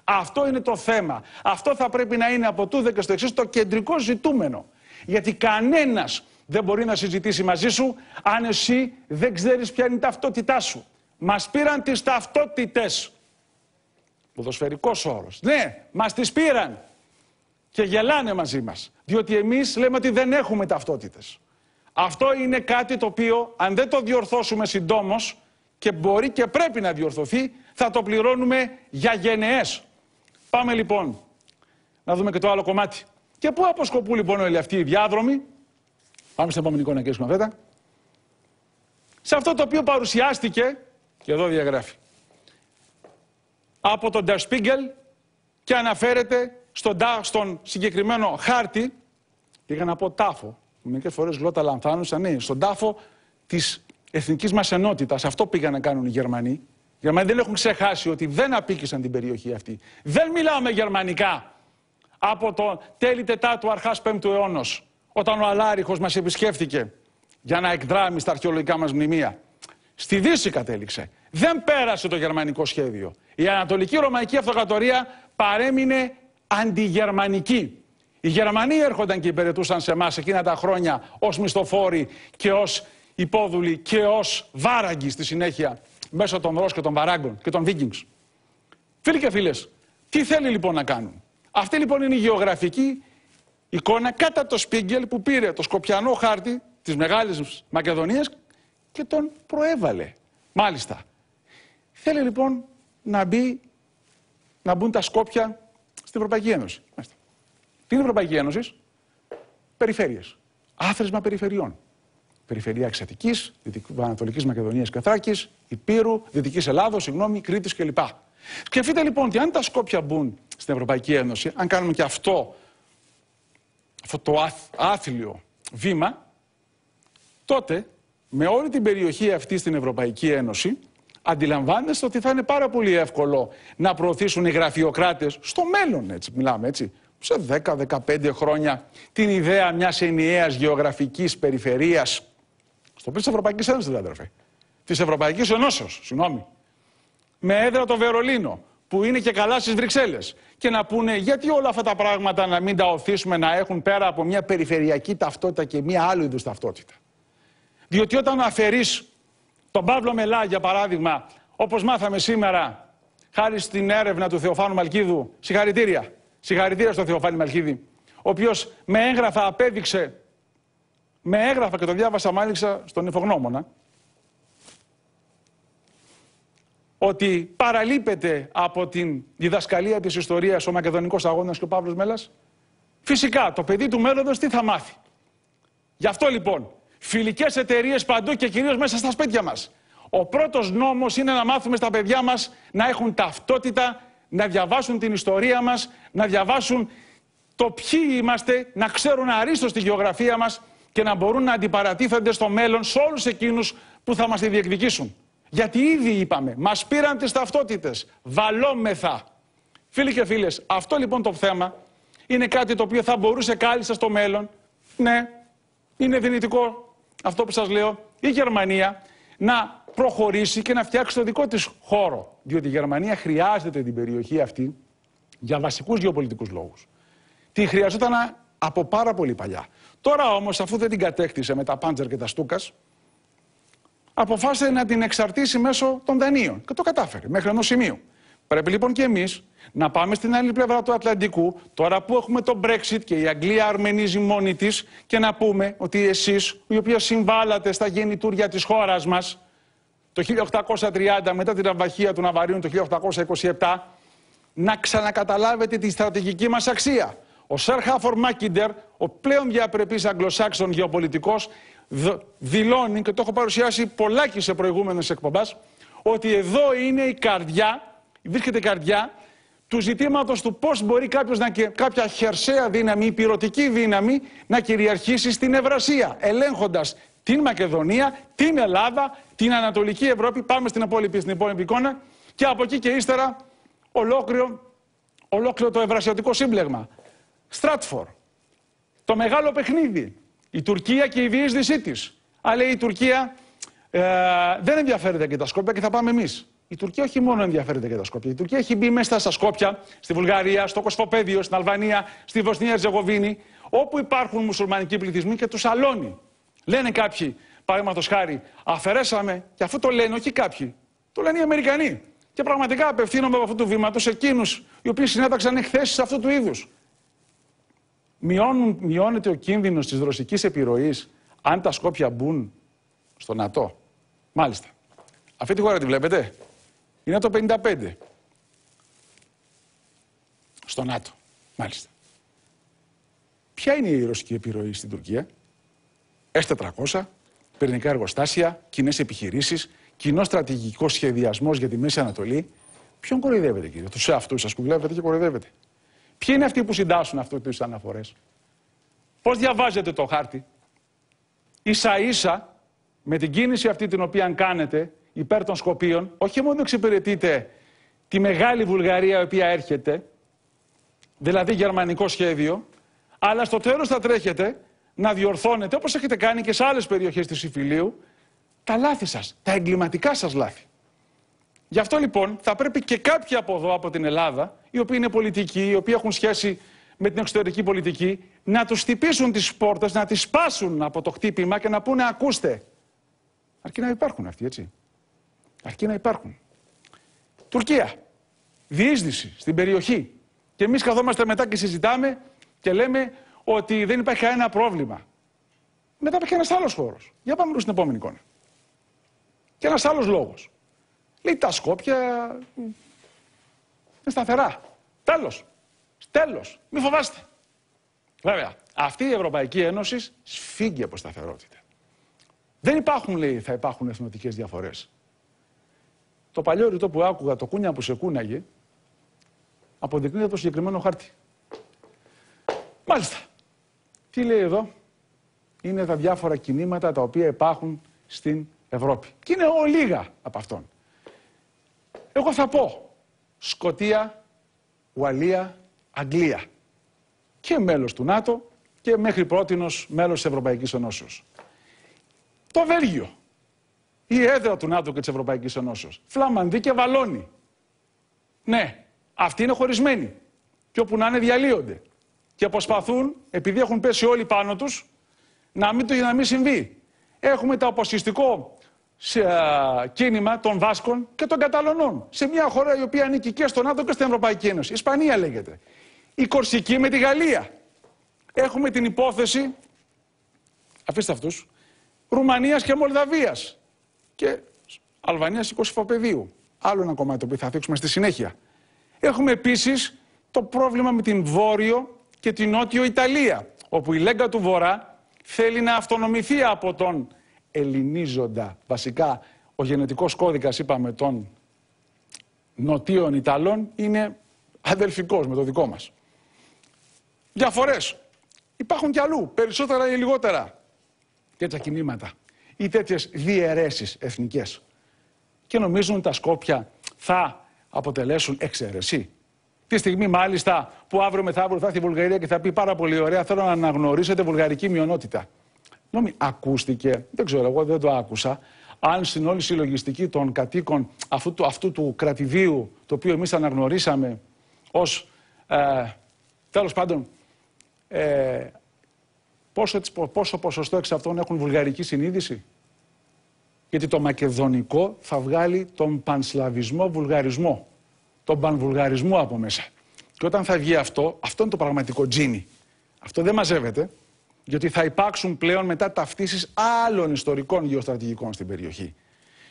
Αυτό είναι το θέμα. Αυτό θα πρέπει να είναι από τούδε και στο εξής το κεντρικό ζητούμενο. Γιατί κανένας δεν μπορεί να συζητήσει μαζί σου αν εσύ δεν ξέρεις ποια είναι η ταυτότητά σου. Μας πήραν τις ταυτότητες. Ποδοσφαιρικός όρος. Ναι, μας τις πήραν. Και γελάνε μαζί μας. Διότι εμείς λέμε ότι δεν έχουμε ταυτότητες. Αυτό είναι κάτι το οποίο, αν δεν το διορθώσουμε συντόμως, και μπορεί και πρέπει να διορθωθεί, θα το πληρώνουμε για γενναίες. Πάμε λοιπόν να δούμε και το άλλο κομμάτι. Και πού αποσκοπούν λοιπόν όλοι αυτοί οι διάδρομοι. Πάμε στην επόμενη εικόνα, κύριε Σε αυτό το οποίο παρουσιάστηκε, και εδώ διαγράφει, από τον Der Spiegel και αναφέρεται στον, συγκεκριμένο χάρτη, πήγα να πω τάφο, μερικές φορές γλώτα λανθάνουσα, ναι, στον τάφο της εθνικής μας ενότητας. Αυτό πήγαν να κάνουν οι Γερμανοί. Οι Γερμανοί δεν έχουν ξεχάσει ότι δεν απήκησαν την περιοχή αυτή. Δεν με γερμανικά από το τέλη Τετάτου αρχάς 5ου αιώνος, όταν ο Αλάριχος μας επισκέφθηκε για να εκδράμει στα αρχαιολογικά μας μνημεία. Στη Δύση κατέληξε. Δεν πέρασε το γερμανικό σχέδιο. Η Ανατολική Ρωμαϊκή Αυτοκρατορία παρέμεινε αντιγερμανική. Οι Γερμανοί έρχονταν και υπηρετούσαν σε εμάς εκείνα τα χρόνια ως μισθοφόροι και ως υπόδουλοι και ως βάραγγοι στη συνέχεια μέσω των Ρώσ και των Βαράγκων και των Βίγκινγκς. Φίλοι και φίλες, τι θέλει λοιπόν να κάνουν. Αυτή λοιπόν είναι η γεωγραφική εικόνα κατά το Σπίγκελ που πήρε το σκοπιανό χάρτη της Μεγάλης Μακεδονίας και τον προέβαλε. Μάλιστα. Θέλει λοιπόν να, μπει, να μπουν τα σκόπια στην Ευρωπαϊκή Ένωση. Μάλιστα. Τι είναι η Ευρωπαϊκή Ένωση, Περιφέρειες. Άθροισμα περιφερειών. Περιφερειά Εξατική, Ανατολική Μακεδονία Καθράκη, Υπήρου, Δυτικής Ελλάδος, συγγνώμη, Κρήτης κλπ. Σκεφτείτε λοιπόν ότι αν τα Σκόπια μπουν στην Ευρωπαϊκή Ένωση, αν κάνουμε και αυτό, αυτό το άθλιο βήμα, τότε με όλη την περιοχή αυτή στην Ευρωπαϊκή Ένωση, αντιλαμβάνεστε ότι θα είναι πάρα πολύ εύκολο να προωθήσουν οι γραφειοκράτες στο μέλλον, έτσι μιλάμε, έτσι, σε 10-15 χρόνια την ιδέα μιας ενιαίας γεωγραφικής περιφερειας στο πλαίσιο της Ευρωπαϊκής Ένωσης, δηλαδή, αδερφέ. Της Ευρωπαϊκής Ενώσεως, συγγνώμη. Με έδρα το Βερολίνο, που είναι και καλά στις Βρυξέλλες. Και να πούνε γιατί όλα αυτά τα πράγματα να μην τα οθήσουμε να έχουν πέρα από μια περιφερειακή ταυτότητα και μια άλλη είδους ταυτότητα. Διότι όταν αφαιρείς τον Παύλο Μελά, για παράδειγμα, όπως μάθαμε σήμερα, χάρη στην έρευνα του Θεοφάνου Μαλκίδου, συγχαρητήρια, συγχαρητήρια στον Θεοφάνη Μαλκίδη, ο οποίος με έγγραφα απέδειξε, με έγγραφα και το διάβασα μάλιστα στον υφογνώμονα ότι παραλείπεται από την διδασκαλία της ιστορίας ο Μακεδονικός Αγώνας και ο Παύλος Μέλας. Φυσικά, το παιδί του μέλλοντος τι θα μάθει. Γι' αυτό λοιπόν φιλικές εταιρείες παντού και κυρίως μέσα στα σπίτια μας. Ο πρώτος νόμος είναι να μάθουμε στα παιδιά μας να έχουν ταυτότητα, να διαβάσουν την ιστορία μας, να διαβάσουν το ποιοι είμαστε, να ξέρουν αρίστος τη γεωγραφία μας και να μπορούν να αντιπαρατίθενται στο μέλλον σε όλους εκείνους που θα μας τη διεκδικήσουν. Γιατί ήδη είπαμε, μας πήραν τις ταυτότητες, βαλόμεθα. Φίλοι και φίλες, αυτό λοιπόν το θέμα είναι κάτι το οποίο θα μπορούσε κάλλιστα στο μέλλον. Ναι, είναι δυνητικό αυτό που σας λέω, η Γερμανία να προχωρήσει και να φτιάξει το δικό της χώρο. Διότι η Γερμανία χρειάζεται την περιοχή αυτή για βασικούς γεωπολιτικούς λόγους. Τη χρειαζόταν από πάρα πολύ παλιά. Τώρα όμως, αφού δεν την κατέκτησε με τα Πάντζερ και τα Στούκας, αποφάσισε να την εξαρτήσει μέσω των δανείων. Και το κατάφερε μέχρι ενός σημείου. Πρέπει λοιπόν και εμείς να πάμε στην άλλη πλευρά του Ατλαντικού, τώρα που έχουμε το Brexit και η Αγγλία αρμενίζει μόνη της, και να πούμε ότι εσείς, οι οποίοι συμβάλλατε στα γεννητούρια της χώρας μας, το 1830 μετά την αμβαχία του Ναυαρίου το 1827, να ξανακαταλάβετε τη στρατηγική μας αξία. Ο Σερ Χάφορ Μάκιντερ, ο πλέον διαπρεπής Αγγλοσάξων γεωπολιτικός, δηλώνει, και το έχω παρουσιάσει και σε προηγούμενες εκπομπές ότι εδώ είναι η καρδιά βρίσκεται καρδιά του ζητήματος του πώς μπορεί κάποιος να, κάποια χερσαία δύναμη ή πυρωτική δύναμη να κυριαρχήσει στην Ευρασία, ελέγχοντας την Μακεδονία, την Ελλάδα, την Ανατολική Ευρώπη. Πάμε στην υπόλοιπη, στην υπόλοιπη εικόνα. Και από εκεί και ύστερα ολόκληρο, ολόκληρο το ευρασιατικό σύμπλεγμα. Στράτφορ. Το μεγάλο παιχνίδι. Η Τουρκία και η διείσδυσή της. Αλλά η Τουρκία ε, δεν ενδιαφέρεται και τα Σκόπια και θα πάμε εμείς. Η Τουρκία όχι μόνο ενδιαφέρεται για τα Σκόπια. Η Τουρκία έχει μπει μέσα στα Σκόπια, στη Βουλγαρία, στο Κοσμοπέδιο, στην Αλβανία, στη Βοσνία Ζεγοβίνη, όπου υπάρχουν μουσουλμανικοί πληθυσμοί και τους αλώνει. Λένε κάποιοι, παραδείγματος χάρη, αφαιρέσαμε, και αφού το λένε όχι κάποιοι, το λένε οι Αμερικανοί. Και πραγματικά απευθύνομαι από αυτού του βήματος σε εκείνους οι οποίοι συνέταξαν εκθέσεις αυτού του είδους. Μειώνεται ο κίνδυνος της ρωσικής επιρροής αν τα Σκόπια μπουν στο ΝΑΤΟ. Μάλιστα. Αυτή τη χώρα τη βλέπετε είναι το 55. Στο ΝΑΤΟ, μάλιστα. Ποια είναι η ρωσική επιρροή στην Τουρκία. S-400, πυρηνικά εργοστάσια, κοινές επιχειρήσεις, κοινό στρατηγικό σχεδιασμός για τη Μέση Ανατολή. Ποιον κοροϊδεύετε, κύριε, τους εαυτούς σας βλέπετε και κοροϊδεύετε. Ποιοι είναι αυτοί που συντάσσουν αυτού του αναφορές. Πώς διαβάζετε το χάρτη. σα ίσα με την κίνηση αυτή την οποία κάνετε υπέρ των Σκοπίων όχι μόνο εξυπηρετείτε τη μεγάλη Βουλγαρία η οποία έρχεται, δηλαδή γερμανικό σχέδιο, αλλά στο τέλος θα τρέχετε να διορθώνετε, όπως έχετε κάνει και σε άλλες περιοχές της Ιφιλίου, τα λάθη σας, τα εγκληματικά σας λάθη. Γι' αυτό λοιπόν θα πρέπει και κάποιοι από εδώ, από την Ελλάδα, οι οποίοι είναι πολιτικοί, οι οποίοι έχουν σχέση με την εξωτερική πολιτική, να τους χτυπήσουν τις πόρτες, να τις σπάσουν από το χτύπημα και να πούνε ακούστε. Αρκεί να υπάρχουν αυτοί, έτσι αρκεί να υπάρχουν. Τουρκία. Διείσδυση στην περιοχή. Και εμείς καθόμαστε μετά και συζητάμε και λέμε ότι δεν υπάρχει κανένα πρόβλημα. Μετά υπάρχει ένας άλλος χώρος. Για πάμε ρούς στην επόμενη εικόνα. Και ένας άλλος λόγος. Λέει τα Σκόπια. είναι σταθερά. Τέλος. Τέλος. Μην φοβάστε. Βέβαια, αυτή η Ευρωπαϊκή Ένωση σφίγγει από σταθερότητα. Δεν υπάρχουν, λέει, θα υπάρχουν εθνοτικές διαφορές. Το παλιό ρητό που άκουγα, το κούνια που σε κούναγε, αποδεικνύεται το συγκεκριμένο χάρτη. Μάλιστα. Τι λέει εδώ. Είναι τα διάφορα κινήματα τα οποία υπάρχουν στην Ευρώπη. Και είναι ο λίγα από αυτόν. Εγώ θα πω Σκοτία, Ουαλία, Αγγλία. Και μέλος του ΝΑΤΟ και μέχρι πρότινος μέλος της Ευρωπαϊκής Ενώσεως. Το Βέλγιο η έδρα του ΝΑΤΟ και της Ευρωπαϊκής Ενώσεως. Φλαμανδί και Βαλόνι. Ναι, αυτοί είναι χωρισμένοι. Και όπου να είναι διαλύονται. Και προσπαθούν, επειδή έχουν πέσει όλοι πάνω τους, να μην, το, να μην συμβεί. Έχουμε το αποσυστικό κίνημα των Βάσκων και των Καταλωνών. Σε μια χώρα η οποία ανήκει και στον ΝΑΤΟ και στην Ευρωπαϊκή Ένωση. Ισπανία λέγεται. Η Κορσική με τη Γαλλία. Έχουμε την υπόθεση. Αφήστε αυτούς. Ρουμανίας και Μολδαβίας και Αλβανία 20 Κωσυφοπεδίου. Άλλο ένα κομμάτι το οποίο θα θίξουμε στη συνέχεια. Έχουμε επίσης το πρόβλημα με την Βόρειο και την Νότιο Ιταλία, όπου η Λέγκα του Βορρά θέλει να αυτονομηθεί από τον ελληνίζοντα. Βασικά, ο γενετικός κώδικας, είπαμε, των νοτίων Ιταλών είναι αδελφικός με το δικό μας. Διαφορές. Υπάρχουν κι αλλού, περισσότερα ή λιγότερα. Και τα κινήματα ή τέτοιες διαιρέσεις εθνικές. Και νομίζουν τα Σκόπια θα αποτελέσουν εξαίρεση. Τη στιγμή μάλιστα που αύριο μεθαύριο θα έρθει η Βουλγαρία και θα πει πάρα πολύ ωραία θέλω να αναγνωρίσετε βουλγαρική μειονότητα. Νόμι, ακούστηκε, δεν ξέρω εγώ δεν το άκουσα, αν στην όλη συλλογιστική των κατοίκων αυτού, του, αυτού κρατηδίου το οποίο εμείς αναγνωρίσαμε ως ε, τέλος πάντων ε, Πόσο, πόσο ποσοστό εξ αυτών έχουν βουλγαρική συνείδηση. Γιατί το μακεδονικό θα βγάλει τον πανσλαβισμό βουλγαρισμό. Τον πανβουλγαρισμό από μέσα. Και όταν θα βγει αυτό, αυτό είναι το πραγματικό τζίνι. Αυτό δεν μαζεύεται, γιατί θα υπάρξουν πλέον μετά ταυτίσεις άλλων ιστορικών γεωστρατηγικών στην περιοχή.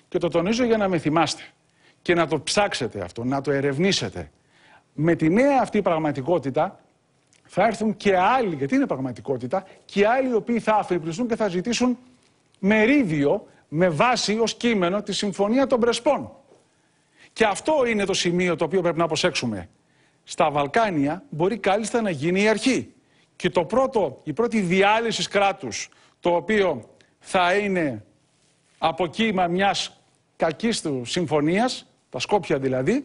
Και το τονίζω για να με θυμάστε και να το ψάξετε αυτό, να το ερευνήσετε. Με τη νέα αυτή πραγματικότητα θα έρθουν και άλλοι, γιατί είναι πραγματικότητα, και άλλοι οι οποίοι θα αφιπλιστούν και θα ζητήσουν μερίδιο με βάση ως κείμενο τη Συμφωνία των Πρεσπών. Και αυτό είναι το σημείο το οποίο πρέπει να προσέξουμε. Στα Βαλκάνια μπορεί κάλλιστα να γίνει η αρχή. Και το πρώτο, η πρώτη διάλυση κράτους, το οποίο θα είναι από κύμα μιας κακής του συμφωνίας, τα Σκόπια δηλαδή,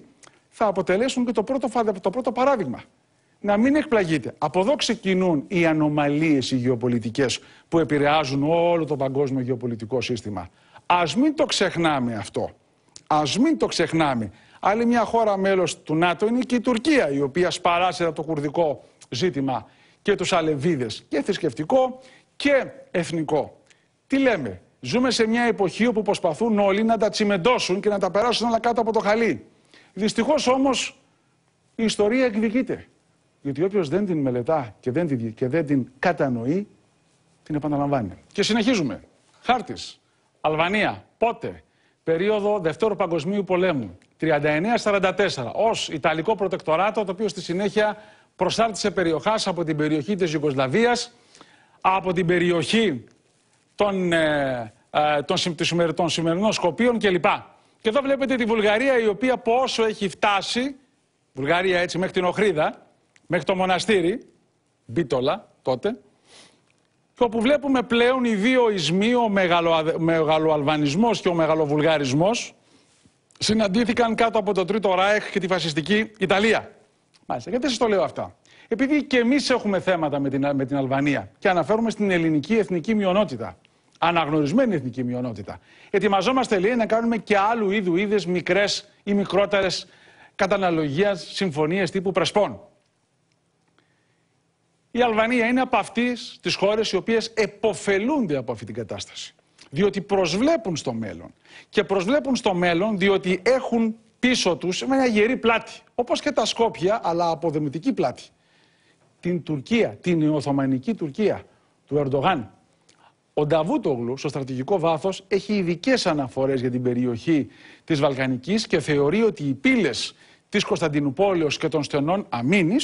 θα αποτελέσουν και το πρώτο, το πρώτο παράδειγμα να μην εκπλαγείτε. Από εδώ ξεκινούν οι ανομαλίες οι γεωπολιτικές που επηρεάζουν όλο το παγκόσμιο γεωπολιτικό σύστημα. Ας μην το ξεχνάμε αυτό. Ας μην το ξεχνάμε. Άλλη μια χώρα μέλος του ΝΑΤΟ είναι και η Τουρκία, η οποία σπαράσεται το κουρδικό ζήτημα και τους αλεβίδες και θρησκευτικό και εθνικό. Τι λέμε, ζούμε σε μια εποχή όπου προσπαθούν όλοι να τα τσιμεντώσουν και να τα περάσουν όλα κάτω από το χαλί. Δυστυχώς όμως η ιστορία εκδικείται γιατί όποιος δεν την μελετά και δεν την, και δεν την κατανοεί, την επαναλαμβάνει. Και συνεχίζουμε. Χάρτης. Αλβανία. Πότε. Περίοδο Δευτέρου Παγκοσμίου Πολέμου. 39-44. Ως Ιταλικό Προτεκτοράτο, το οποίο στη συνέχεια προσάρτησε περιοχάς από την περιοχή της Ιουγκοσλαβίας, από την περιοχή των, ε, ε των σημερινών Σκοπίων κλπ. Και εδώ βλέπετε τη Βουλγαρία η οποία πόσο έχει φτάσει, Βουλγαρία έτσι μέχρι την Οχρίδα, μέχρι το μοναστήρι, Μπίτολα τότε, και όπου βλέπουμε πλέον οι δύο ισμοί, ο μεγαλοαλβανισμός και ο μεγαλοβουλγαρισμός, συναντήθηκαν κάτω από το Τρίτο Ράιχ και τη φασιστική Ιταλία. Μάλιστα, γιατί σας το λέω αυτά. Επειδή και εμείς έχουμε θέματα με την, με την Αλβανία και αναφέρουμε στην ελληνική εθνική μειονότητα, αναγνωρισμένη εθνική μειονότητα, ετοιμαζόμαστε λέει να κάνουμε και άλλου είδου είδες μικρές ή μικρότερες καταναλογίας συμφωνίες τύπου Πρεσπών. Η Αλβανία είναι από αυτές τις χώρες οι οποίες επωφελούνται από αυτή την κατάσταση. Διότι προσβλέπουν στο μέλλον. Και προσβλέπουν στο μέλλον διότι έχουν πίσω τους μια γερή πλάτη. Όπως και τα Σκόπια, αλλά αποδεμητική πλάτη. Την Τουρκία, την Οθωμανική Τουρκία του Ερντογάν. Ο Νταβούτογλου, στο στρατηγικό βάθος, έχει ειδικές αναφορές για την περιοχή της Βαλκανικής και θεωρεί ότι οι πύλες της Κωνσταντινούπολεω και των στενών αμήνης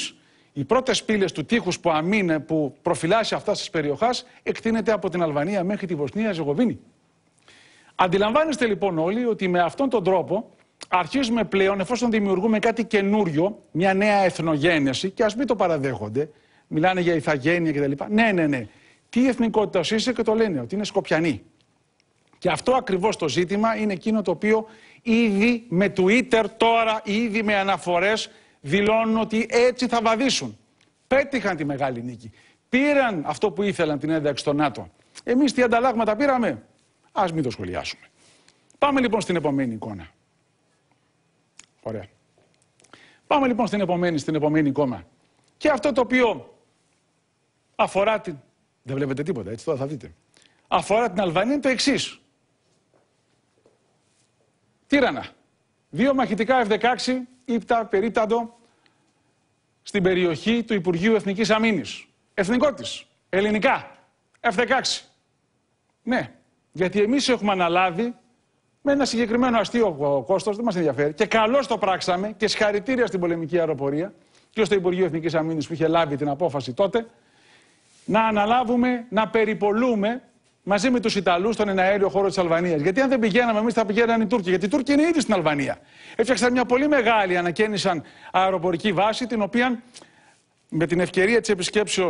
οι πρώτες πύλες του τείχους που αμήνε, που προφυλάσσει αυτά τη περιοχάς, εκτείνεται από την Αλβανία μέχρι τη Βοσνία Ζεγοβίνη. Αντιλαμβάνεστε λοιπόν όλοι ότι με αυτόν τον τρόπο αρχίζουμε πλέον, εφόσον δημιουργούμε κάτι καινούριο, μια νέα εθνογένεση, και ας μην το παραδέχονται, μιλάνε για ηθαγένεια κτλ. Ναι, ναι, ναι. Τι εθνικότητα είσαι και το λένε, ότι είναι Σκοπιανοί. Και αυτό ακριβώς το ζήτημα είναι εκείνο το οποίο ήδη με Twitter τώρα, ήδη με αναφορές δηλώνουν ότι έτσι θα βαδίσουν. Πέτυχαν τη μεγάλη νίκη. Πήραν αυτό που ήθελαν την ένταξη στο ΝΑΤΟ. Εμείς τι ανταλλάγματα πήραμε. Ας μην το σχολιάσουμε. Πάμε λοιπόν στην επόμενη εικόνα. Ωραία. Πάμε λοιπόν στην επόμενη, στην επόμενη εικόνα. Και αυτό το οποίο αφορά την. Δεν βλέπετε τίποτα, έτσι τώρα θα δείτε. Αφορά την Αλβανία είναι το εξής. Τύρανα. Δύο μαχητικά F-16 ύπτα περίπταντο στην περιοχή του Υπουργείου Εθνικής Αμήνης. Εθνικό τη, Ελληνικά. F-16. Ναι. Γιατί εμείς έχουμε αναλάβει με ένα συγκεκριμένο αστείο κόστος, δεν μας ενδιαφέρει. Και καλώς το πράξαμε και συγχαρητήρια στην πολεμική αεροπορία και στο Υπουργείο Εθνικής Αμήνης που είχε λάβει την απόφαση τότε, να αναλάβουμε, να περιπολούμε μαζί με τους Ιταλούς στον εναέριο χώρο της Αλβανίας. Γιατί αν δεν πηγαίναμε εμείς, θα πηγαίναν οι Τούρκοι. Γιατί οι Τούρκοι είναι ήδη στην Αλβανία. Έφτιαξαν μια πολύ μεγάλη, ανακαίνησαν αεροπορική βάση, την οποία με την ευκαιρία της επισκέψεως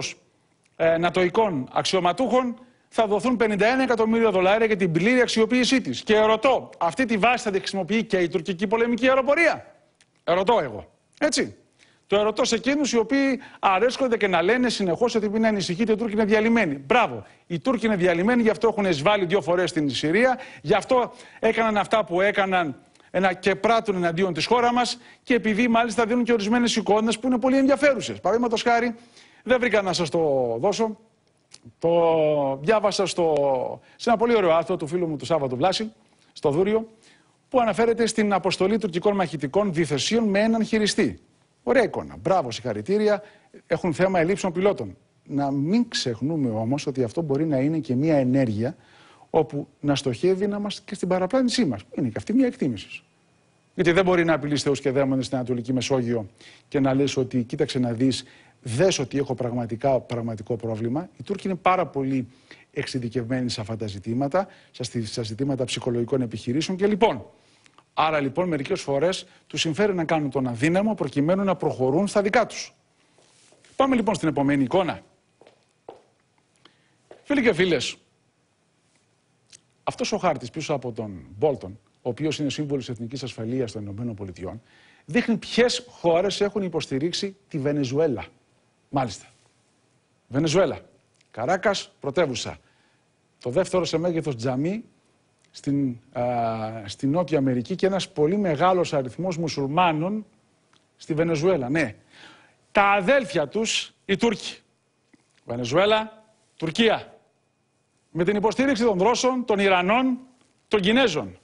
ε, νατοικών αξιωματούχων θα δοθούν 51 εκατομμύρια δολάρια για την πλήρη αξιοποίησή της. Και ρωτώ, αυτή τη βάση θα τη χρησιμοποιεί και η τουρκική πολεμική αεροπορία. Ερωτώ εγώ. Έτσι. Το ερωτώ σε εκείνους οι οποίοι αρέσκονται και να λένε συνεχώς ότι μην ανησυχείτε, οι Τούρκοι είναι διαλυμένοι. Μπράβο. Οι Τούρκοι είναι διαλυμένοι, γι' αυτό έχουν εισβάλει δύο φορές στην Συρία, γι' αυτό έκαναν αυτά που έκαναν ένα και πράττουν εναντίον της χώρα μας και επειδή μάλιστα δίνουν και ορισμένες εικόνες που είναι πολύ ενδιαφέρουσες. Παραδείγματος χάρη, δεν βρήκα να σας το δώσω. Το διάβασα σε ένα πολύ ωραίο άρθρο του φίλου μου του Σάββατο Βλάση, στο Δούριο, που αναφέρεται στην αποστολή τουρκικών μαχητικών διθεσίων με έναν χειριστή. Ωραία εικόνα. Μπράβο, συγχαρητήρια. Έχουν θέμα ελλείψεων πιλότων. Να μην ξεχνούμε όμως ότι αυτό μπορεί να είναι και μια ενέργεια όπου να στοχεύει να μας και στην παραπλάνησή μας. Είναι και αυτή μια εκτίμηση. Γιατί δεν μπορεί να απειλείς Θεούς και δαίμονες στην Ανατολική Μεσόγειο και να λες ότι κοίταξε να δεις, δες ότι έχω πραγματικά πραγματικό πρόβλημα. Οι Τούρκοι είναι πάρα πολύ εξειδικευμένοι σε αυτά τα ζητήματα, στα ζητήματα ψυχολογικών επιχειρήσεων και λοιπόν. Άρα λοιπόν μερικές φορές τους συμφέρει να κάνουν τον αδύναμο προκειμένου να προχωρούν στα δικά τους. Πάμε λοιπόν στην επόμενη εικόνα. Φίλοι και φίλες, αυτός ο χάρτης πίσω από τον Μπόλτον, ο οποίος είναι σύμβολος εθνικής ασφαλείας των ΗΠΑ, δείχνει ποιες χώρες έχουν υποστηρίξει τη Βενεζουέλα. Μάλιστα. Βενεζουέλα. Καράκας, πρωτεύουσα. Το δεύτερο σε μέγεθος τζαμί στην, α, στη Νότια Αμερική και ένας πολύ μεγάλος αριθμός μουσουλμάνων στη Βενεζουέλα, ναι. Τα αδέλφια τους, οι Τούρκοι. Βενεζουέλα, Τουρκία. Με την υποστήριξη των Ρώσων, των Ιρανών, των Κινέζων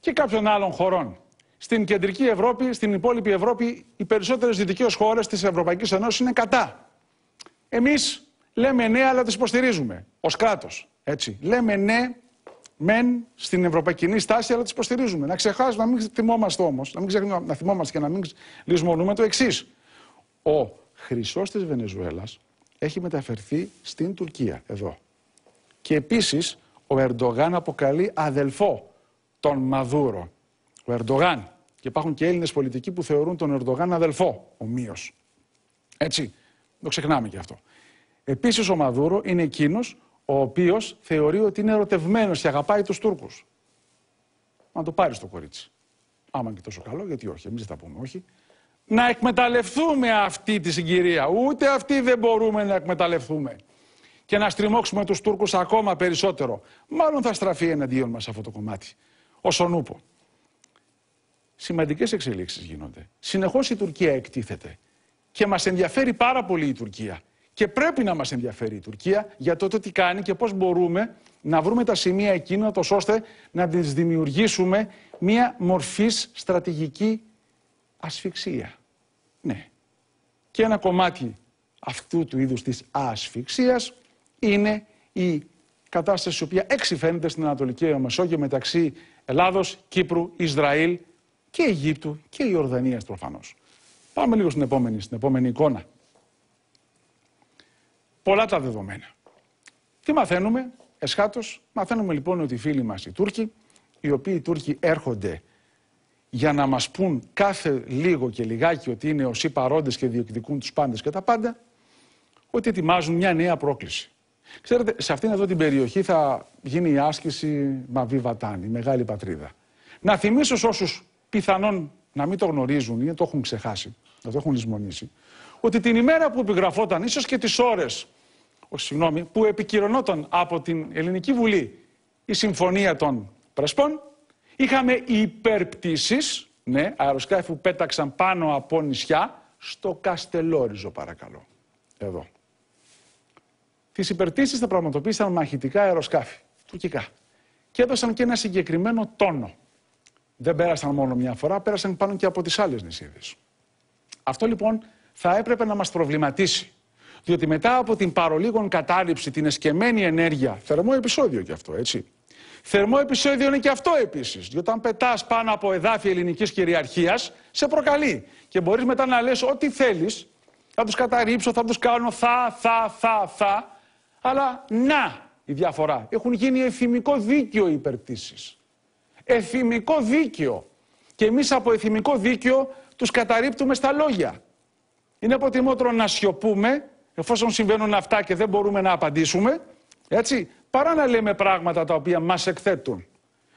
και κάποιων άλλων χωρών. Στην κεντρική Ευρώπη, στην υπόλοιπη Ευρώπη, οι περισσότερες δυτικές χώρες της Ευρωπαϊκής Ένωση είναι κατά. Εμείς λέμε ναι, αλλά τις υποστηρίζουμε ως κράτος. Έτσι. Λέμε ναι, μεν στην ευρωπαϊκή στάση, αλλά τις υποστηρίζουμε. Να ξεχάσουμε, να μην θυμόμαστε όμως, να μην ξεχνάμε να θυμόμαστε και να μην λησμονούμε το εξής. Ο χρυσός της Βενεζουέλας έχει μεταφερθεί στην Τουρκία, εδώ. Και επίσης ο Ερντογάν αποκαλεί αδελφό τον Μαδούρο. Ο Ερντογάν. Και υπάρχουν και Έλληνες πολιτικοί που θεωρούν τον Ερντογάν αδελφό, ομοίω. Έτσι. Το ξεχνάμε και αυτό. Επίσης ο Μαδούρο είναι εκείνος ο οποίος θεωρεί ότι είναι ερωτευμένος και αγαπάει τους Τούρκους. Να το πάρει το κορίτσι. Άμα και τόσο καλό, γιατί όχι, εμείς δεν τα πούμε όχι. Να εκμεταλλευτούμε αυτή τη συγκυρία. Ούτε αυτή δεν μπορούμε να εκμεταλλευτούμε. Και να στριμώξουμε τους Τούρκους ακόμα περισσότερο. Μάλλον θα στραφεί εναντίον μας αυτό το κομμάτι. Όσον ούπο. Σημαντικές εξελίξεις γίνονται. Συνεχώς η Τουρκία εκτίθεται. Και μας ενδιαφέρει πάρα πολύ η Τουρκία. Και πρέπει να μας ενδιαφέρει η Τουρκία για το, το τι κάνει και πώς μπορούμε να βρούμε τα σημεία εκείνα, τόσο ώστε να τη δημιουργήσουμε μία μορφή στρατηγική ασφυξία. Ναι. Και ένα κομμάτι αυτού του είδους της ασφυξίας είναι η κατάσταση η οποία εξηφαίνεται στην Ανατολική Μεσόγειο μεταξύ Ελλάδος, Κύπρου, Ισραήλ και Αιγύπτου και Ιορδανίας προφανώς. Πάμε λίγο στην επόμενη, στην επόμενη εικόνα πολλά τα δεδομένα. Τι μαθαίνουμε, εσχάτως, μαθαίνουμε λοιπόν ότι οι φίλοι μας οι Τούρκοι, οι οποίοι οι Τούρκοι έρχονται για να μας πούν κάθε λίγο και λιγάκι ότι είναι όσοι παρόντες και διεκδικούν τους πάντες και τα πάντα, ότι ετοιμάζουν μια νέα πρόκληση. Ξέρετε, σε αυτήν εδώ την περιοχή θα γίνει η άσκηση Μαβί Βατάν, η μεγάλη πατρίδα. Να θυμίσω σε όσους πιθανόν να μην το γνωρίζουν ή να το έχουν ξεχάσει, να το έχουν λησμονήσει, ότι την ημέρα που επιγραφόταν, ίσως και τις ώρες ο, που επικυρωνόταν από την Ελληνική Βουλή η Συμφωνία των Πρεσπών, είχαμε υπερπτήσεις, ναι, αεροσκάφη που πέταξαν πάνω από νησιά, στο Καστελόριζο παρακαλώ, εδώ. Τις υπερπτήσεις θα πραγματοποίησαν μαχητικά αεροσκάφη, τουρκικά, και έδωσαν και ένα συγκεκριμένο τόνο. Δεν πέρασαν μόνο μια φορά, πέρασαν πάνω και από τις άλλες νησίδες. Αυτό λοιπόν θα έπρεπε να μας προβληματίσει. Διότι μετά από την παρολίγων κατάληψη, την εσκεμμένη ενέργεια, θερμό επεισόδιο και αυτό, έτσι. Θερμό επεισόδιο είναι και αυτό επίσης. Διότι αν πετάς πάνω από εδάφη ελληνικής κυριαρχίας, σε προκαλεί. Και μπορείς μετά να λες ό,τι θέλεις, θα τους καταρρύψω, θα τους κάνω θα, θα, θα, θα. Αλλά να η διαφορά. Έχουν γίνει εθιμικό δίκαιο οι υπερτήσει. Εθιμικό δίκαιο. Και εμείς από εθιμικό δίκαιο τους καταρρύπτουμε στα λόγια. Είναι αποτιμότερο να σιωπούμε εφόσον συμβαίνουν αυτά και δεν μπορούμε να απαντήσουμε, έτσι, παρά να λέμε πράγματα τα οποία μας εκθέτουν.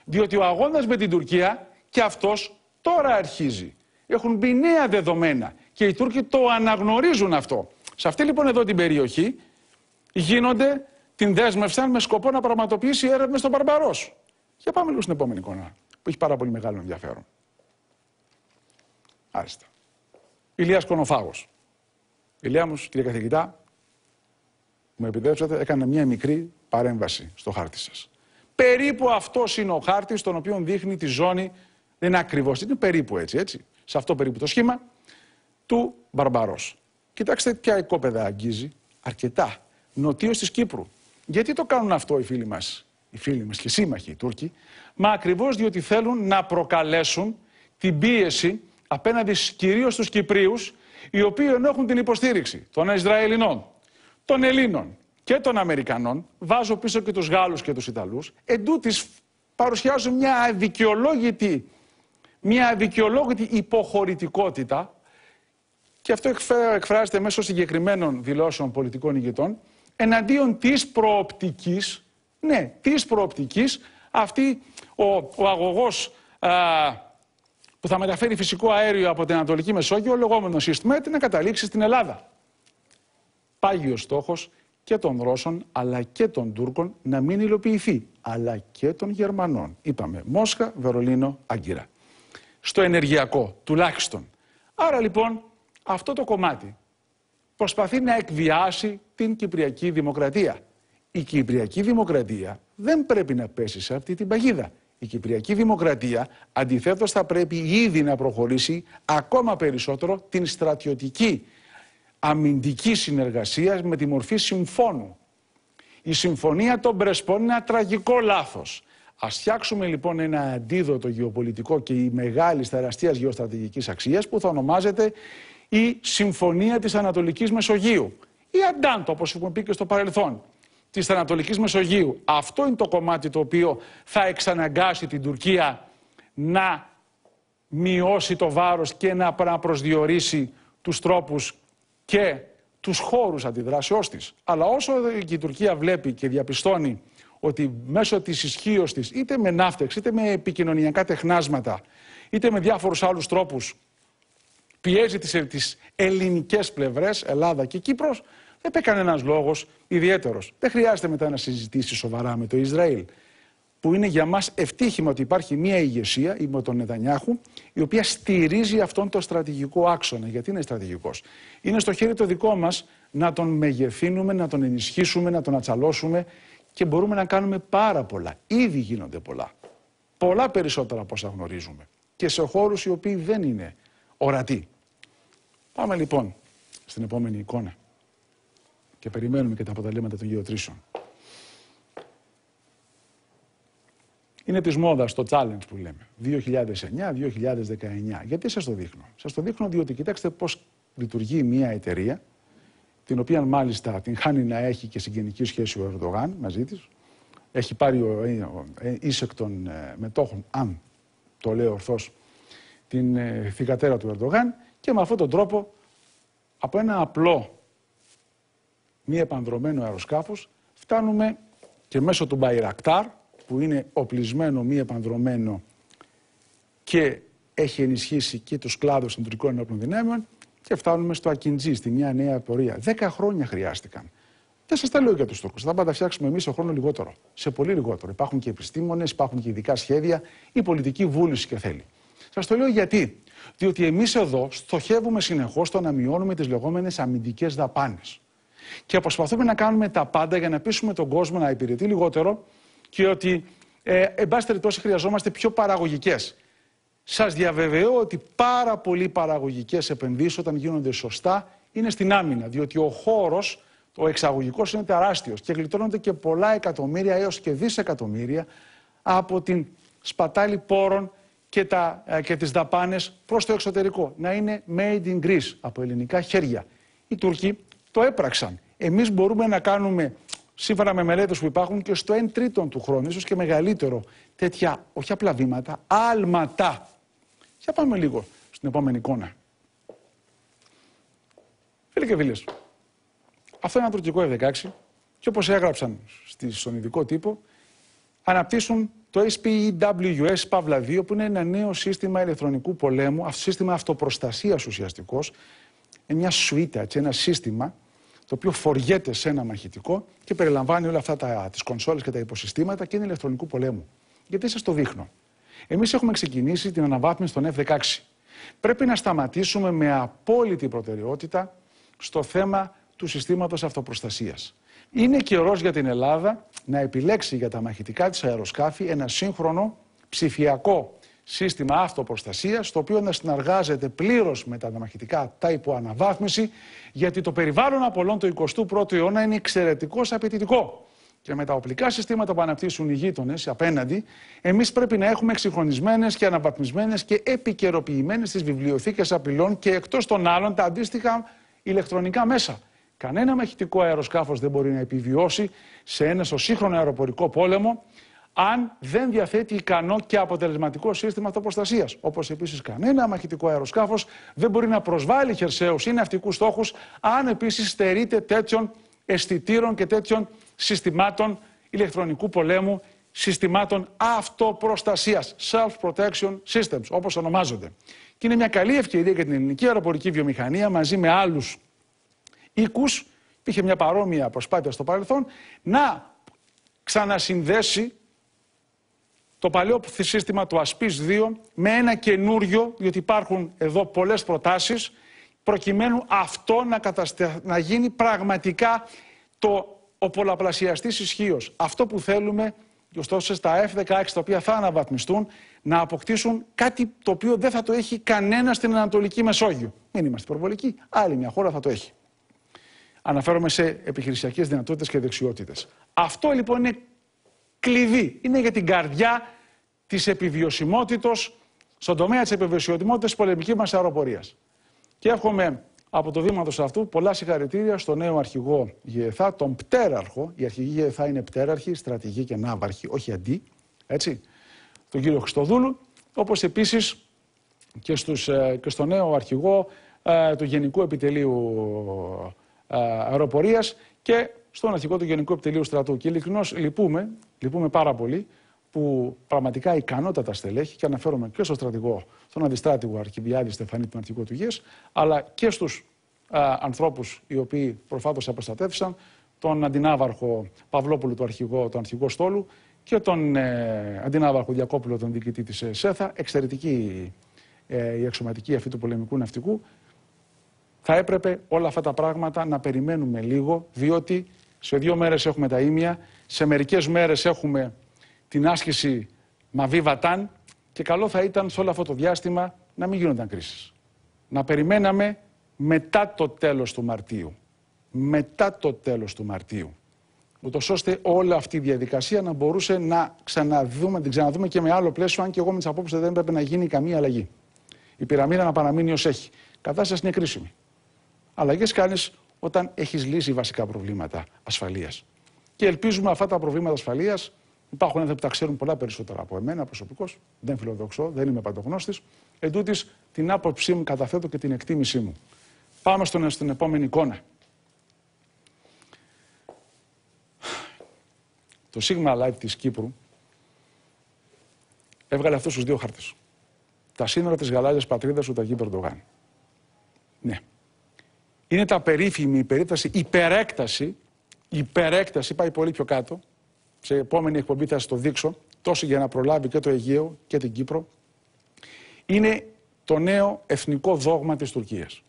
Διότι ο αγώνας με την Τουρκία και αυτός τώρα αρχίζει. Έχουν μπει νέα δεδομένα και οι Τούρκοι το αναγνωρίζουν αυτό. Σε αυτή λοιπόν εδώ την περιοχή γίνονται, την δέσμευσαν με σκοπό να πραγματοποιήσει έρευνες στον Παρμπαρός. Για πάμε λίγο στην επόμενη εικόνα που έχει πάρα πολύ μεγάλο ενδιαφέρον. Άριστα. Ηλίας Κονοφάγος. Ηλιά μου, κύριε καθηγητά, μου επιτρέψατε, έκανα μια μικρή παρέμβαση στο χάρτη σας. Περίπου αυτός είναι ο χάρτης, τον οποίο δείχνει τη ζώνη. Δεν είναι ακριβώς, είναι περίπου έτσι, έτσι. Σε αυτό περίπου το σχήμα του Μπαρμπαρός. Κοιτάξτε ποια οικόπεδα αγγίζει. Αρκετά. Νοτίω της Κύπρου. Γιατί το κάνουν αυτό οι φίλοι μας, οι φίλοι μας και σύμμαχοι οι Τούρκοι, Μα ακριβώς διότι θέλουν να προκαλέσουν την πίεση απέναντι κυρίως στους Κυπρίους οι οποίοι έχουν την υποστήριξη των Ισραηλινών, των Ελλήνων και των Αμερικανών, βάζω πίσω και τους Γάλλους και τους Ιταλούς, εν παρουσιάζουν μια αδικαιολόγητη, μια αδικαιολόγητη υποχωρητικότητα και αυτό εκφράζεται μέσω συγκεκριμένων δηλώσεων πολιτικών ηγετών εναντίον της προοπτικής, ναι, της προοπτικής αυτή ο, ο αγωγός α, που θα μεταφέρει φυσικό αέριο από την Ανατολική Μεσόγειο, λεγόμενο EastMed, να καταλήξει στην Ελλάδα. Πάγιο στόχος και των Ρώσων αλλά και των Τούρκων να μην υλοποιηθεί, αλλά και των Γερμανών. Είπαμε Μόσχα, Βερολίνο, Άγκυρα. Στο ενεργειακό τουλάχιστον. Άρα λοιπόν αυτό το κομμάτι προσπαθεί να εκβιάσει την Κυπριακή Δημοκρατία. Η Κυπριακή Δημοκρατία δεν πρέπει να πέσει σε αυτή την παγίδα. Η Κυπριακή Δημοκρατία αντιθέτως θα πρέπει ήδη να προχωρήσει ακόμα περισσότερο την στρατιωτική αμυντική συνεργασία με τη μορφή συμφώνου. Η συμφωνία των Πρεσπών είναι ένα τραγικό λάθος. Ας φτιάξουμε λοιπόν ένα αντίδοτο γεωπολιτικό και η μεγάλη τεραστία γεωστρατηγικής αξίας που θα ονομάζεται η Συμφωνία της Ανατολικής Μεσογείου. Ή αντάντο, όπως έχουμε πει και στο παρελθόν της Ανατολικής Μεσογείου. Αυτό είναι το κομμάτι το οποίο θα εξαναγκάσει την Τουρκία να μειώσει το βάρος και να προσδιορίσει τους τρόπους και τους χώρους αντιδράσεώς της. Αλλά όσο και η Τουρκία βλέπει και διαπιστώνει ότι μέσω της ισχύως της, είτε με ναύτεξ, είτε με επικοινωνιακά τεχνάσματα, είτε με διάφορους άλλους τρόπους, πιέζει τις ελληνικές πλευρές, Ελλάδα και Κύπρος, δεν πέκανε κανένας λόγος ιδιαίτερος. Δεν χρειάζεται μετά να συζητήσει σοβαρά με το Ισραήλ. Που είναι για μας ευτύχημα ότι υπάρχει μια ηγεσία, με τον Νετανιάχου, η οποία στηρίζει αυτόν τον στρατηγικό άξονα. Γιατί είναι στρατηγικός. Είναι στο χέρι το δικό μας να τον μεγεθύνουμε, να τον ενισχύσουμε, να τον ατσαλώσουμε και μπορούμε να κάνουμε πάρα πολλά. Ήδη γίνονται πολλά. Πολλά περισσότερα από όσα γνωρίζουμε. Και σε χώρους οι οποίοι δεν είναι ορατοί. Πάμε λοιπόν στην επόμενη εικόνα και περιμένουμε και τα αποτελέσματα των γεωτρήσεων. Είναι της μόδας το challenge που λέμε. 2009-2019. Γιατί σας το δείχνω. Σας το δείχνω διότι κοιτάξτε πώς λειτουργεί μια εταιρεία, την οποία μάλιστα την χάνει να έχει και συγγενική σχέση ο Ερντογάν μαζί της. Έχει πάρει ο ε, ε, ίσεκ των ε, μετόχων, αν το λέω ορθώς, την θυγατέρα του Ερντογάν και με αυτόν τον τρόπο από ένα απλό μη επανδρομένο αεροσκάφος, φτάνουμε και μέσω του Μπαϊρακτάρ, που είναι οπλισμένο, μη επανδρομένο και έχει ενισχύσει και τους κλάδους των τουρκικών ενόπλων δυνάμεων και φτάνουμε στο Ακιντζή, στη μια νέα πορεία. Δέκα χρόνια χρειάστηκαν. Δεν σας τα λέω για τους Τούρκους. Θα πάμε τα φτιάξουμε εμείς σε χρόνο λιγότερο. Σε πολύ λιγότερο. Υπάρχουν και επιστήμονες, υπάρχουν και ειδικά σχέδια, η πολιτική βούληση και θέλει. Σας το λέω γιατί. Διότι εμείς εδώ στοχεύουμε συνεχώς στο να μειώνουμε τις λεγόμενες αμυντικές δαπάνες. Και προσπαθούμε να κάνουμε τα πάντα για να πείσουμε τον κόσμο να υπηρετεί λιγότερο και ότι, ε, εν πάση περιπτώσει, χρειαζόμαστε πιο παραγωγικές. Σας διαβεβαιώ ότι πάρα πολλοί παραγωγικές επενδύσεις, όταν γίνονται σωστά, είναι στην άμυνα. Διότι ο χώρος, ο εξαγωγικός, είναι τεράστιος και γλιτώνονται και πολλά εκατομμύρια έως και δισεκατομμύρια από την σπατάλη πόρων και, τα, ε, και τις δαπάνες προς το εξωτερικό. Να είναι made in Greece, από ελληνικά χέρια. Οι Τούρκοι το έπραξαν. Εμείς μπορούμε να κάνουμε, σύμφωνα με μελέτες που υπάρχουν, και στο 1 τρίτο του χρόνου, ίσως και μεγαλύτερο, τέτοια όχι απλά βήματα, άλματα. Για πάμε λίγο στην επόμενη εικόνα. Φίλοι και φίλες, αυτό είναι ένα τουρκικό F-16 και όπως έγραψαν στον ειδικό τύπο, αναπτύσσουν το SPEWS e Παύλα 2, που είναι ένα νέο σύστημα ηλεκτρονικού πολέμου, σύστημα αυτοπροστασίας ουσιαστικώς, μια σουίτα, έτσι, ένα σύστημα το οποίο φοριέται σε ένα μαχητικό και περιλαμβάνει όλα αυτά τα, τις κονσόλες και τα υποσυστήματα και είναι ηλεκτρονικού πολέμου. Γιατί σας το δείχνω. Εμείς έχουμε ξεκινήσει την αναβάθμιση των F-16. Πρέπει να σταματήσουμε με απόλυτη προτεραιότητα στο θέμα του συστήματος αυτοπροστασίας. Είναι καιρός για την Ελλάδα να επιλέξει για τα μαχητικά της αεροσκάφη ένα σύγχρονο ψηφιακό σύστημα αυτοπροστασίας, το οποίο να συνεργάζεται πλήρως με τα αναμαχητικά τα υποαναβάθμιση, γιατί το περιβάλλον απολών του 21ου αιώνα είναι εξαιρετικώς απαιτητικό. Και με τα οπλικά συστήματα που αναπτύσσουν οι γείτονες απέναντι, εμείς πρέπει να έχουμε εξυγχρονισμένες και αναβαθμισμένες και επικαιροποιημένες τις βιβλιοθήκες απειλών και εκτός των άλλων τα αντίστοιχα ηλεκτρονικά μέσα. Κανένα μαχητικό αεροσκάφος δεν μπορεί να επιβιώσει σε ένα σύγχρονο αεροπορικό πόλεμο αν δεν διαθέτει ικανό και αποτελεσματικό σύστημα αυτοπροστασία. Όπως επίσης κανένα μαχητικό αεροσκάφος δεν μπορεί να προσβάλλει χερσαίους ή ναυτικούς στόχους, αν επίσης στερείται τέτοιων αισθητήρων και τέτοιων συστημάτων ηλεκτρονικού πολέμου, συστημάτων αυτοπροστασία, self-protection systems, όπως ονομάζονται. Και είναι μια καλή ευκαιρία για την ελληνική αεροπορική βιομηχανία μαζί με άλλους οίκους, είχε μια παρόμοια προσπάθεια στο παρελθόν, να ξανασυνδέσει το παλιό σύστημα του ΑΣΠΙΣ 2 με ένα καινούριο, διότι υπάρχουν εδώ πολλές προτάσεις, προκειμένου αυτό να, να γίνει πραγματικά το... ο πολλαπλασιαστής ισχύως. Αυτό που θέλουμε, ωστόσο στα F-16 τα οποία θα αναβαθμιστούν, να αποκτήσουν κάτι το οποίο δεν θα το έχει κανένα στην Ανατολική Μεσόγειο. Μην είμαστε προβολικοί, άλλη μια χώρα θα το έχει. Αναφέρομαι σε επιχειρησιακές δυνατότητες και δεξιότητες. Αυτό λοιπόν είναι κλειδί. Είναι για την καρδιά της επιβιωσιμότητα, στον τομέα της επιβιωσιμότητας της πολεμικής μας αεροπορίας. Και εύχομαι από το Δήματο αυτού πολλά συγχαρητήρια στον νέο αρχηγό ΓΕΘΑ, τον Πτέραρχο. Η αρχηγή ΓΕΘΑ είναι Πτέραρχη, στρατηγή και ναύαρχη, όχι αντί. Έτσι, τον κύριο Χριστοδούλου, όπως επίσης ε, και, στον νέο αρχηγό ε, του Γενικού Επιτελείου ε, Αεροπορίας και στον αρχικό του Γενικού Επιτελείου Στρατού. Και ειλικρινώς λυπούμε, λυπούμε πάρα πολύ που πραγματικά ικανότατα στελέχη, και αναφέρομαι και στον στρατηγό, τον αντιστράτηγο Αρχιβιάδη Στεφανή, τον αρχικό του ΓΕΣ, αλλά και στους ανθρώπους οι οποίοι προφάτως απροστατεύσαν, τον αντινάβαρχο Παυλόπουλο, του αρχηγό, τον αρχηγό Στόλου και τον ε, αντινάβαρχο Διακόπουλο, τον διοικητή της ε, ΣΕΘΑ, εξαιρετική ε, η αξιωματική αυτή του πολεμικού ναυτικού. Θα έπρεπε όλα αυτά τα πράγματα να περιμένουμε λίγο, διότι σε δύο μέρες έχουμε τα ίμια. Σε μερικές μέρες έχουμε την άσκηση μαβί βατάν. Και καλό θα ήταν σε όλο αυτό το διάστημα να μην γίνονταν κρίσεις. Να περιμέναμε μετά το τέλος του Μαρτίου. Μετά το τέλος του Μαρτίου. Ούτως ώστε όλη αυτή η διαδικασία να μπορούσε να ξαναδούμε, την ξαναδούμε και με άλλο πλαίσιο, αν και εγώ με τις απόψεις δεν έπρεπε να γίνει καμία αλλαγή. Η πυραμίδα να παραμείνει ως έχει. Η κατάσταση είναι κρίσιμη. Αλλαγές κάνεις, όταν έχεις λύσει βασικά προβλήματα ασφαλείας. Και ελπίζουμε αυτά τα προβλήματα ασφαλείας. Υπάρχουν άνθρωποι που τα ξέρουν πολλά περισσότερα από εμένα προσωπικώς. Δεν φιλοδοξώ, δεν είμαι παντογνώστης. Εν τούτης, την άποψή μου καταθέτω και την εκτίμησή μου. Πάμε στον, στην επόμενη εικόνα. Το Σίγμα Live της Κύπρου έβγαλε αυτούς τους δύο χάρτες. Τα σύνορα της γαλάζιας Πατρίδας του Ταγί Ναι είναι τα περίφημη, η περίπτωση υπερέκταση, υπερέκταση πάει πολύ πιο κάτω, σε επόμενη εκπομπή θα σας το δείξω, τόσο για να προλάβει και το Αιγαίο και την Κύπρο, είναι το νέο εθνικό δόγμα της Τουρκίας.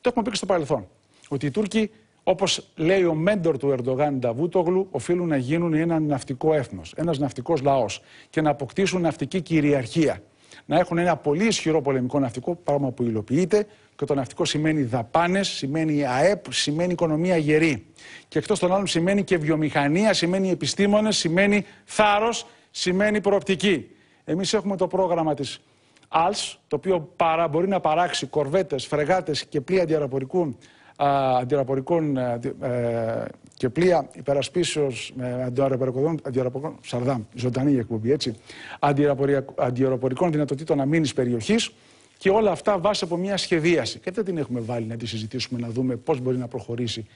Το έχουμε πει και στο παρελθόν, ότι οι Τούρκοι, όπως λέει ο μέντορ του Ερντογάν Νταβούτογλου, οφείλουν να γίνουν ένα ναυτικό έθνος, ένας ναυτικός λαός και να αποκτήσουν ναυτική κυριαρχία να έχουν ένα πολύ ισχυρό πολεμικό ναυτικό, πράγμα που υλοποιείται. Και το ναυτικό σημαίνει δαπάνες, σημαίνει ΑΕΠ, σημαίνει οικονομία γερή. Και εκτός των άλλων σημαίνει και βιομηχανία, σημαίνει επιστήμονες, σημαίνει θάρρος, σημαίνει προοπτική. Εμείς έχουμε το πρόγραμμα της ΑΛΣ, το οποίο παρα, μπορεί να παράξει κορβέτες, φρεγάτες και πλοία αντιεραπορικών και πλοία υπερασπίσεως με αντιοαεροπορικών Σαρδάμ, ζωντανή εκπομπή έτσι, δυνατοτήτων αμήνης περιοχής και όλα αυτά βάσει από μια σχεδίαση. Και δεν την έχουμε βάλει να τη συζητήσουμε, να δούμε πώς μπορεί να προχωρήσει.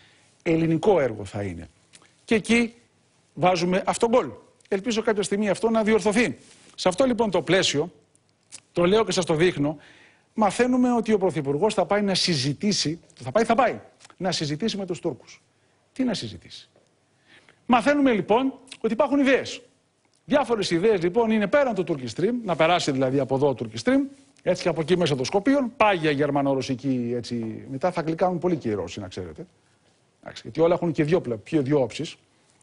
Ελληνικό έργο θα είναι. Και εκεί βάζουμε αυτόν κόλπο. Ελπίζω κάποια στιγμή αυτό να διορθωθεί. Σε αυτό λοιπόν το πλαίσιο, το λέω και σας το δείχνω, μαθαίνουμε ότι ο Πρωθυπουργός θα πάει να συζητήσει, θα πάει, θα πάει, να συζητήσει με τους Τούρκους τι να συζητήσεις. Μαθαίνουμε λοιπόν ότι υπάρχουν ιδέες. Διάφορες ιδέες λοιπόν είναι πέραν του Turkish Stream, να περάσει δηλαδή από εδώ το Turkish Stream, έτσι και από εκεί μέσα των Σκοπίων, πάγια γερμανο-ρωσική έτσι. Μετά θα γλυκάνουν πολύ και οι Ρώσοι, να ξέρετε. Γιατί όλα έχουν και δύο, δύο όψεις,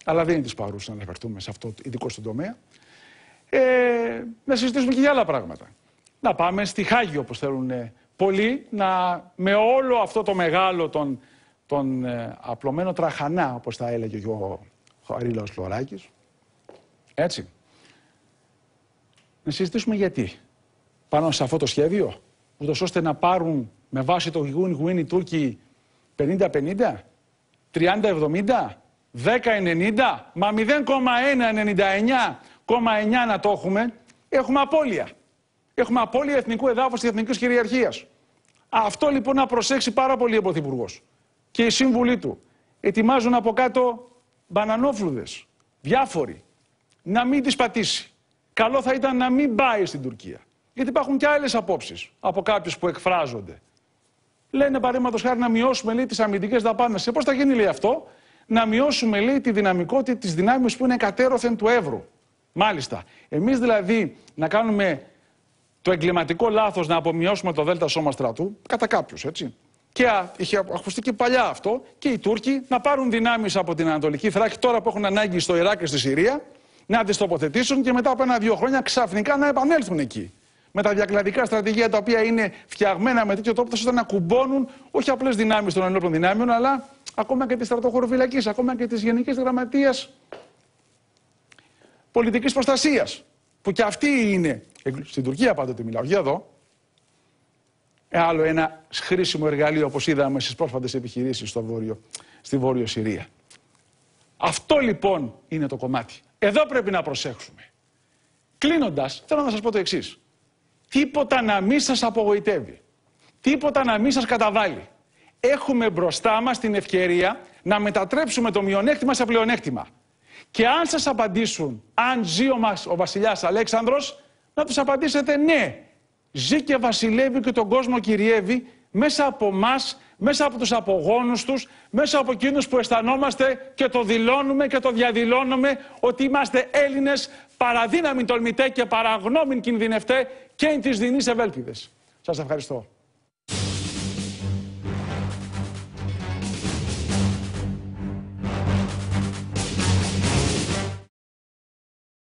αλλά δεν είναι της παρούση να αναφερθούμε σε αυτό ειδικό στον τομέα. Ε, να συζητήσουμε και για άλλα πράγματα. Να πάμε στη Χάγη, όπως θέλουν πολλοί, να, με όλο αυτό το μεγάλο των τον ε, απλωμένο τραχανά, όπως θα έλεγε και ο Χαρίλαος Λωράκης. Έτσι. Να συζητήσουμε γιατί. Πάνω σε αυτό το σχέδιο, ούτως ώστε να πάρουν με βάση το win-win οι Τούρκοι 50-50, 30-70, 10-90, μα 0,1-99,9 να το έχουμε, έχουμε απώλεια. Έχουμε απώλεια εθνικού εδάφους και εθνικής κυριαρχίας. Αυτό λοιπόν να προσέξει πάρα πολύ ο Πρωθυπουργός και οι σύμβουλοι του ετοιμάζουν από κάτω μπανανόφλουδες, διάφοροι, να μην τις πατήσει. Καλό θα ήταν να μην πάει στην Τουρκία. Γιατί υπάρχουν και άλλες απόψεις από κάποιους που εκφράζονται. Λένε παρήματος χάρη να μειώσουμε λέει, τις αμυντικές δαπάνες. Και πώς θα γίνει λέει αυτό, να μειώσουμε λέει, τη δυναμικότητα της δυνάμεις που είναι κατέρωθεν του εύρου. Μάλιστα. Εμείς δηλαδή να κάνουμε το εγκληματικό λάθος να απομειώσουμε το δέλτα σώμα στρατού, κατά κάποιους έτσι, και είχε ακουστεί και παλιά αυτό, και οι Τούρκοι να πάρουν δυνάμεις από την Ανατολική Θράκη τώρα που έχουν ανάγκη στο Ιράκ και στη Συρία, να τις τοποθετήσουν και μετά από ένα-δύο χρόνια ξαφνικά να επανέλθουν εκεί. Με τα διακλαδικά στρατηγία τα οποία είναι φτιαγμένα με τέτοιο τρόπο, ώστε να κουμπώνουν όχι απλές δυνάμεις των ενόπλων δυνάμεων, αλλά ακόμα και τη στρατοχωροφυλακής, ακόμα και τη Γενικής Γραμματείας Πολιτικής Προστασίας. Που και αυτή είναι. Στην Τουρκία πάντοτε μιλάω, για εδώ άλλο ένα χρήσιμο εργαλείο όπως είδαμε στις πρόσφατες επιχειρήσεις στο βόρειο, στη Βόρειο Συρία. Αυτό λοιπόν είναι το κομμάτι. Εδώ πρέπει να προσέξουμε. Κλείνοντας, θέλω να σας πω το εξής. Τίποτα να μην σας απογοητεύει. Τίποτα να μην σας καταβάλει. Έχουμε μπροστά μας την ευκαιρία να μετατρέψουμε το μειονέκτημα σε πλεονέκτημα. Και αν σας απαντήσουν, αν ζει ο, μας, ο βασιλιάς Αλέξανδρος, να τους απαντήσετε ναι, ζει και βασιλεύει και τον κόσμο κυριεύει μέσα από εμά, μέσα από τους απογόνους τους, μέσα από εκείνους που αισθανόμαστε και το δηλώνουμε και το διαδηλώνουμε ότι είμαστε Έλληνες παραδύναμοι τολμητέ και παραγνώμην κινδυνευτέ και εν της ευέλπιδες. Σας ευχαριστώ.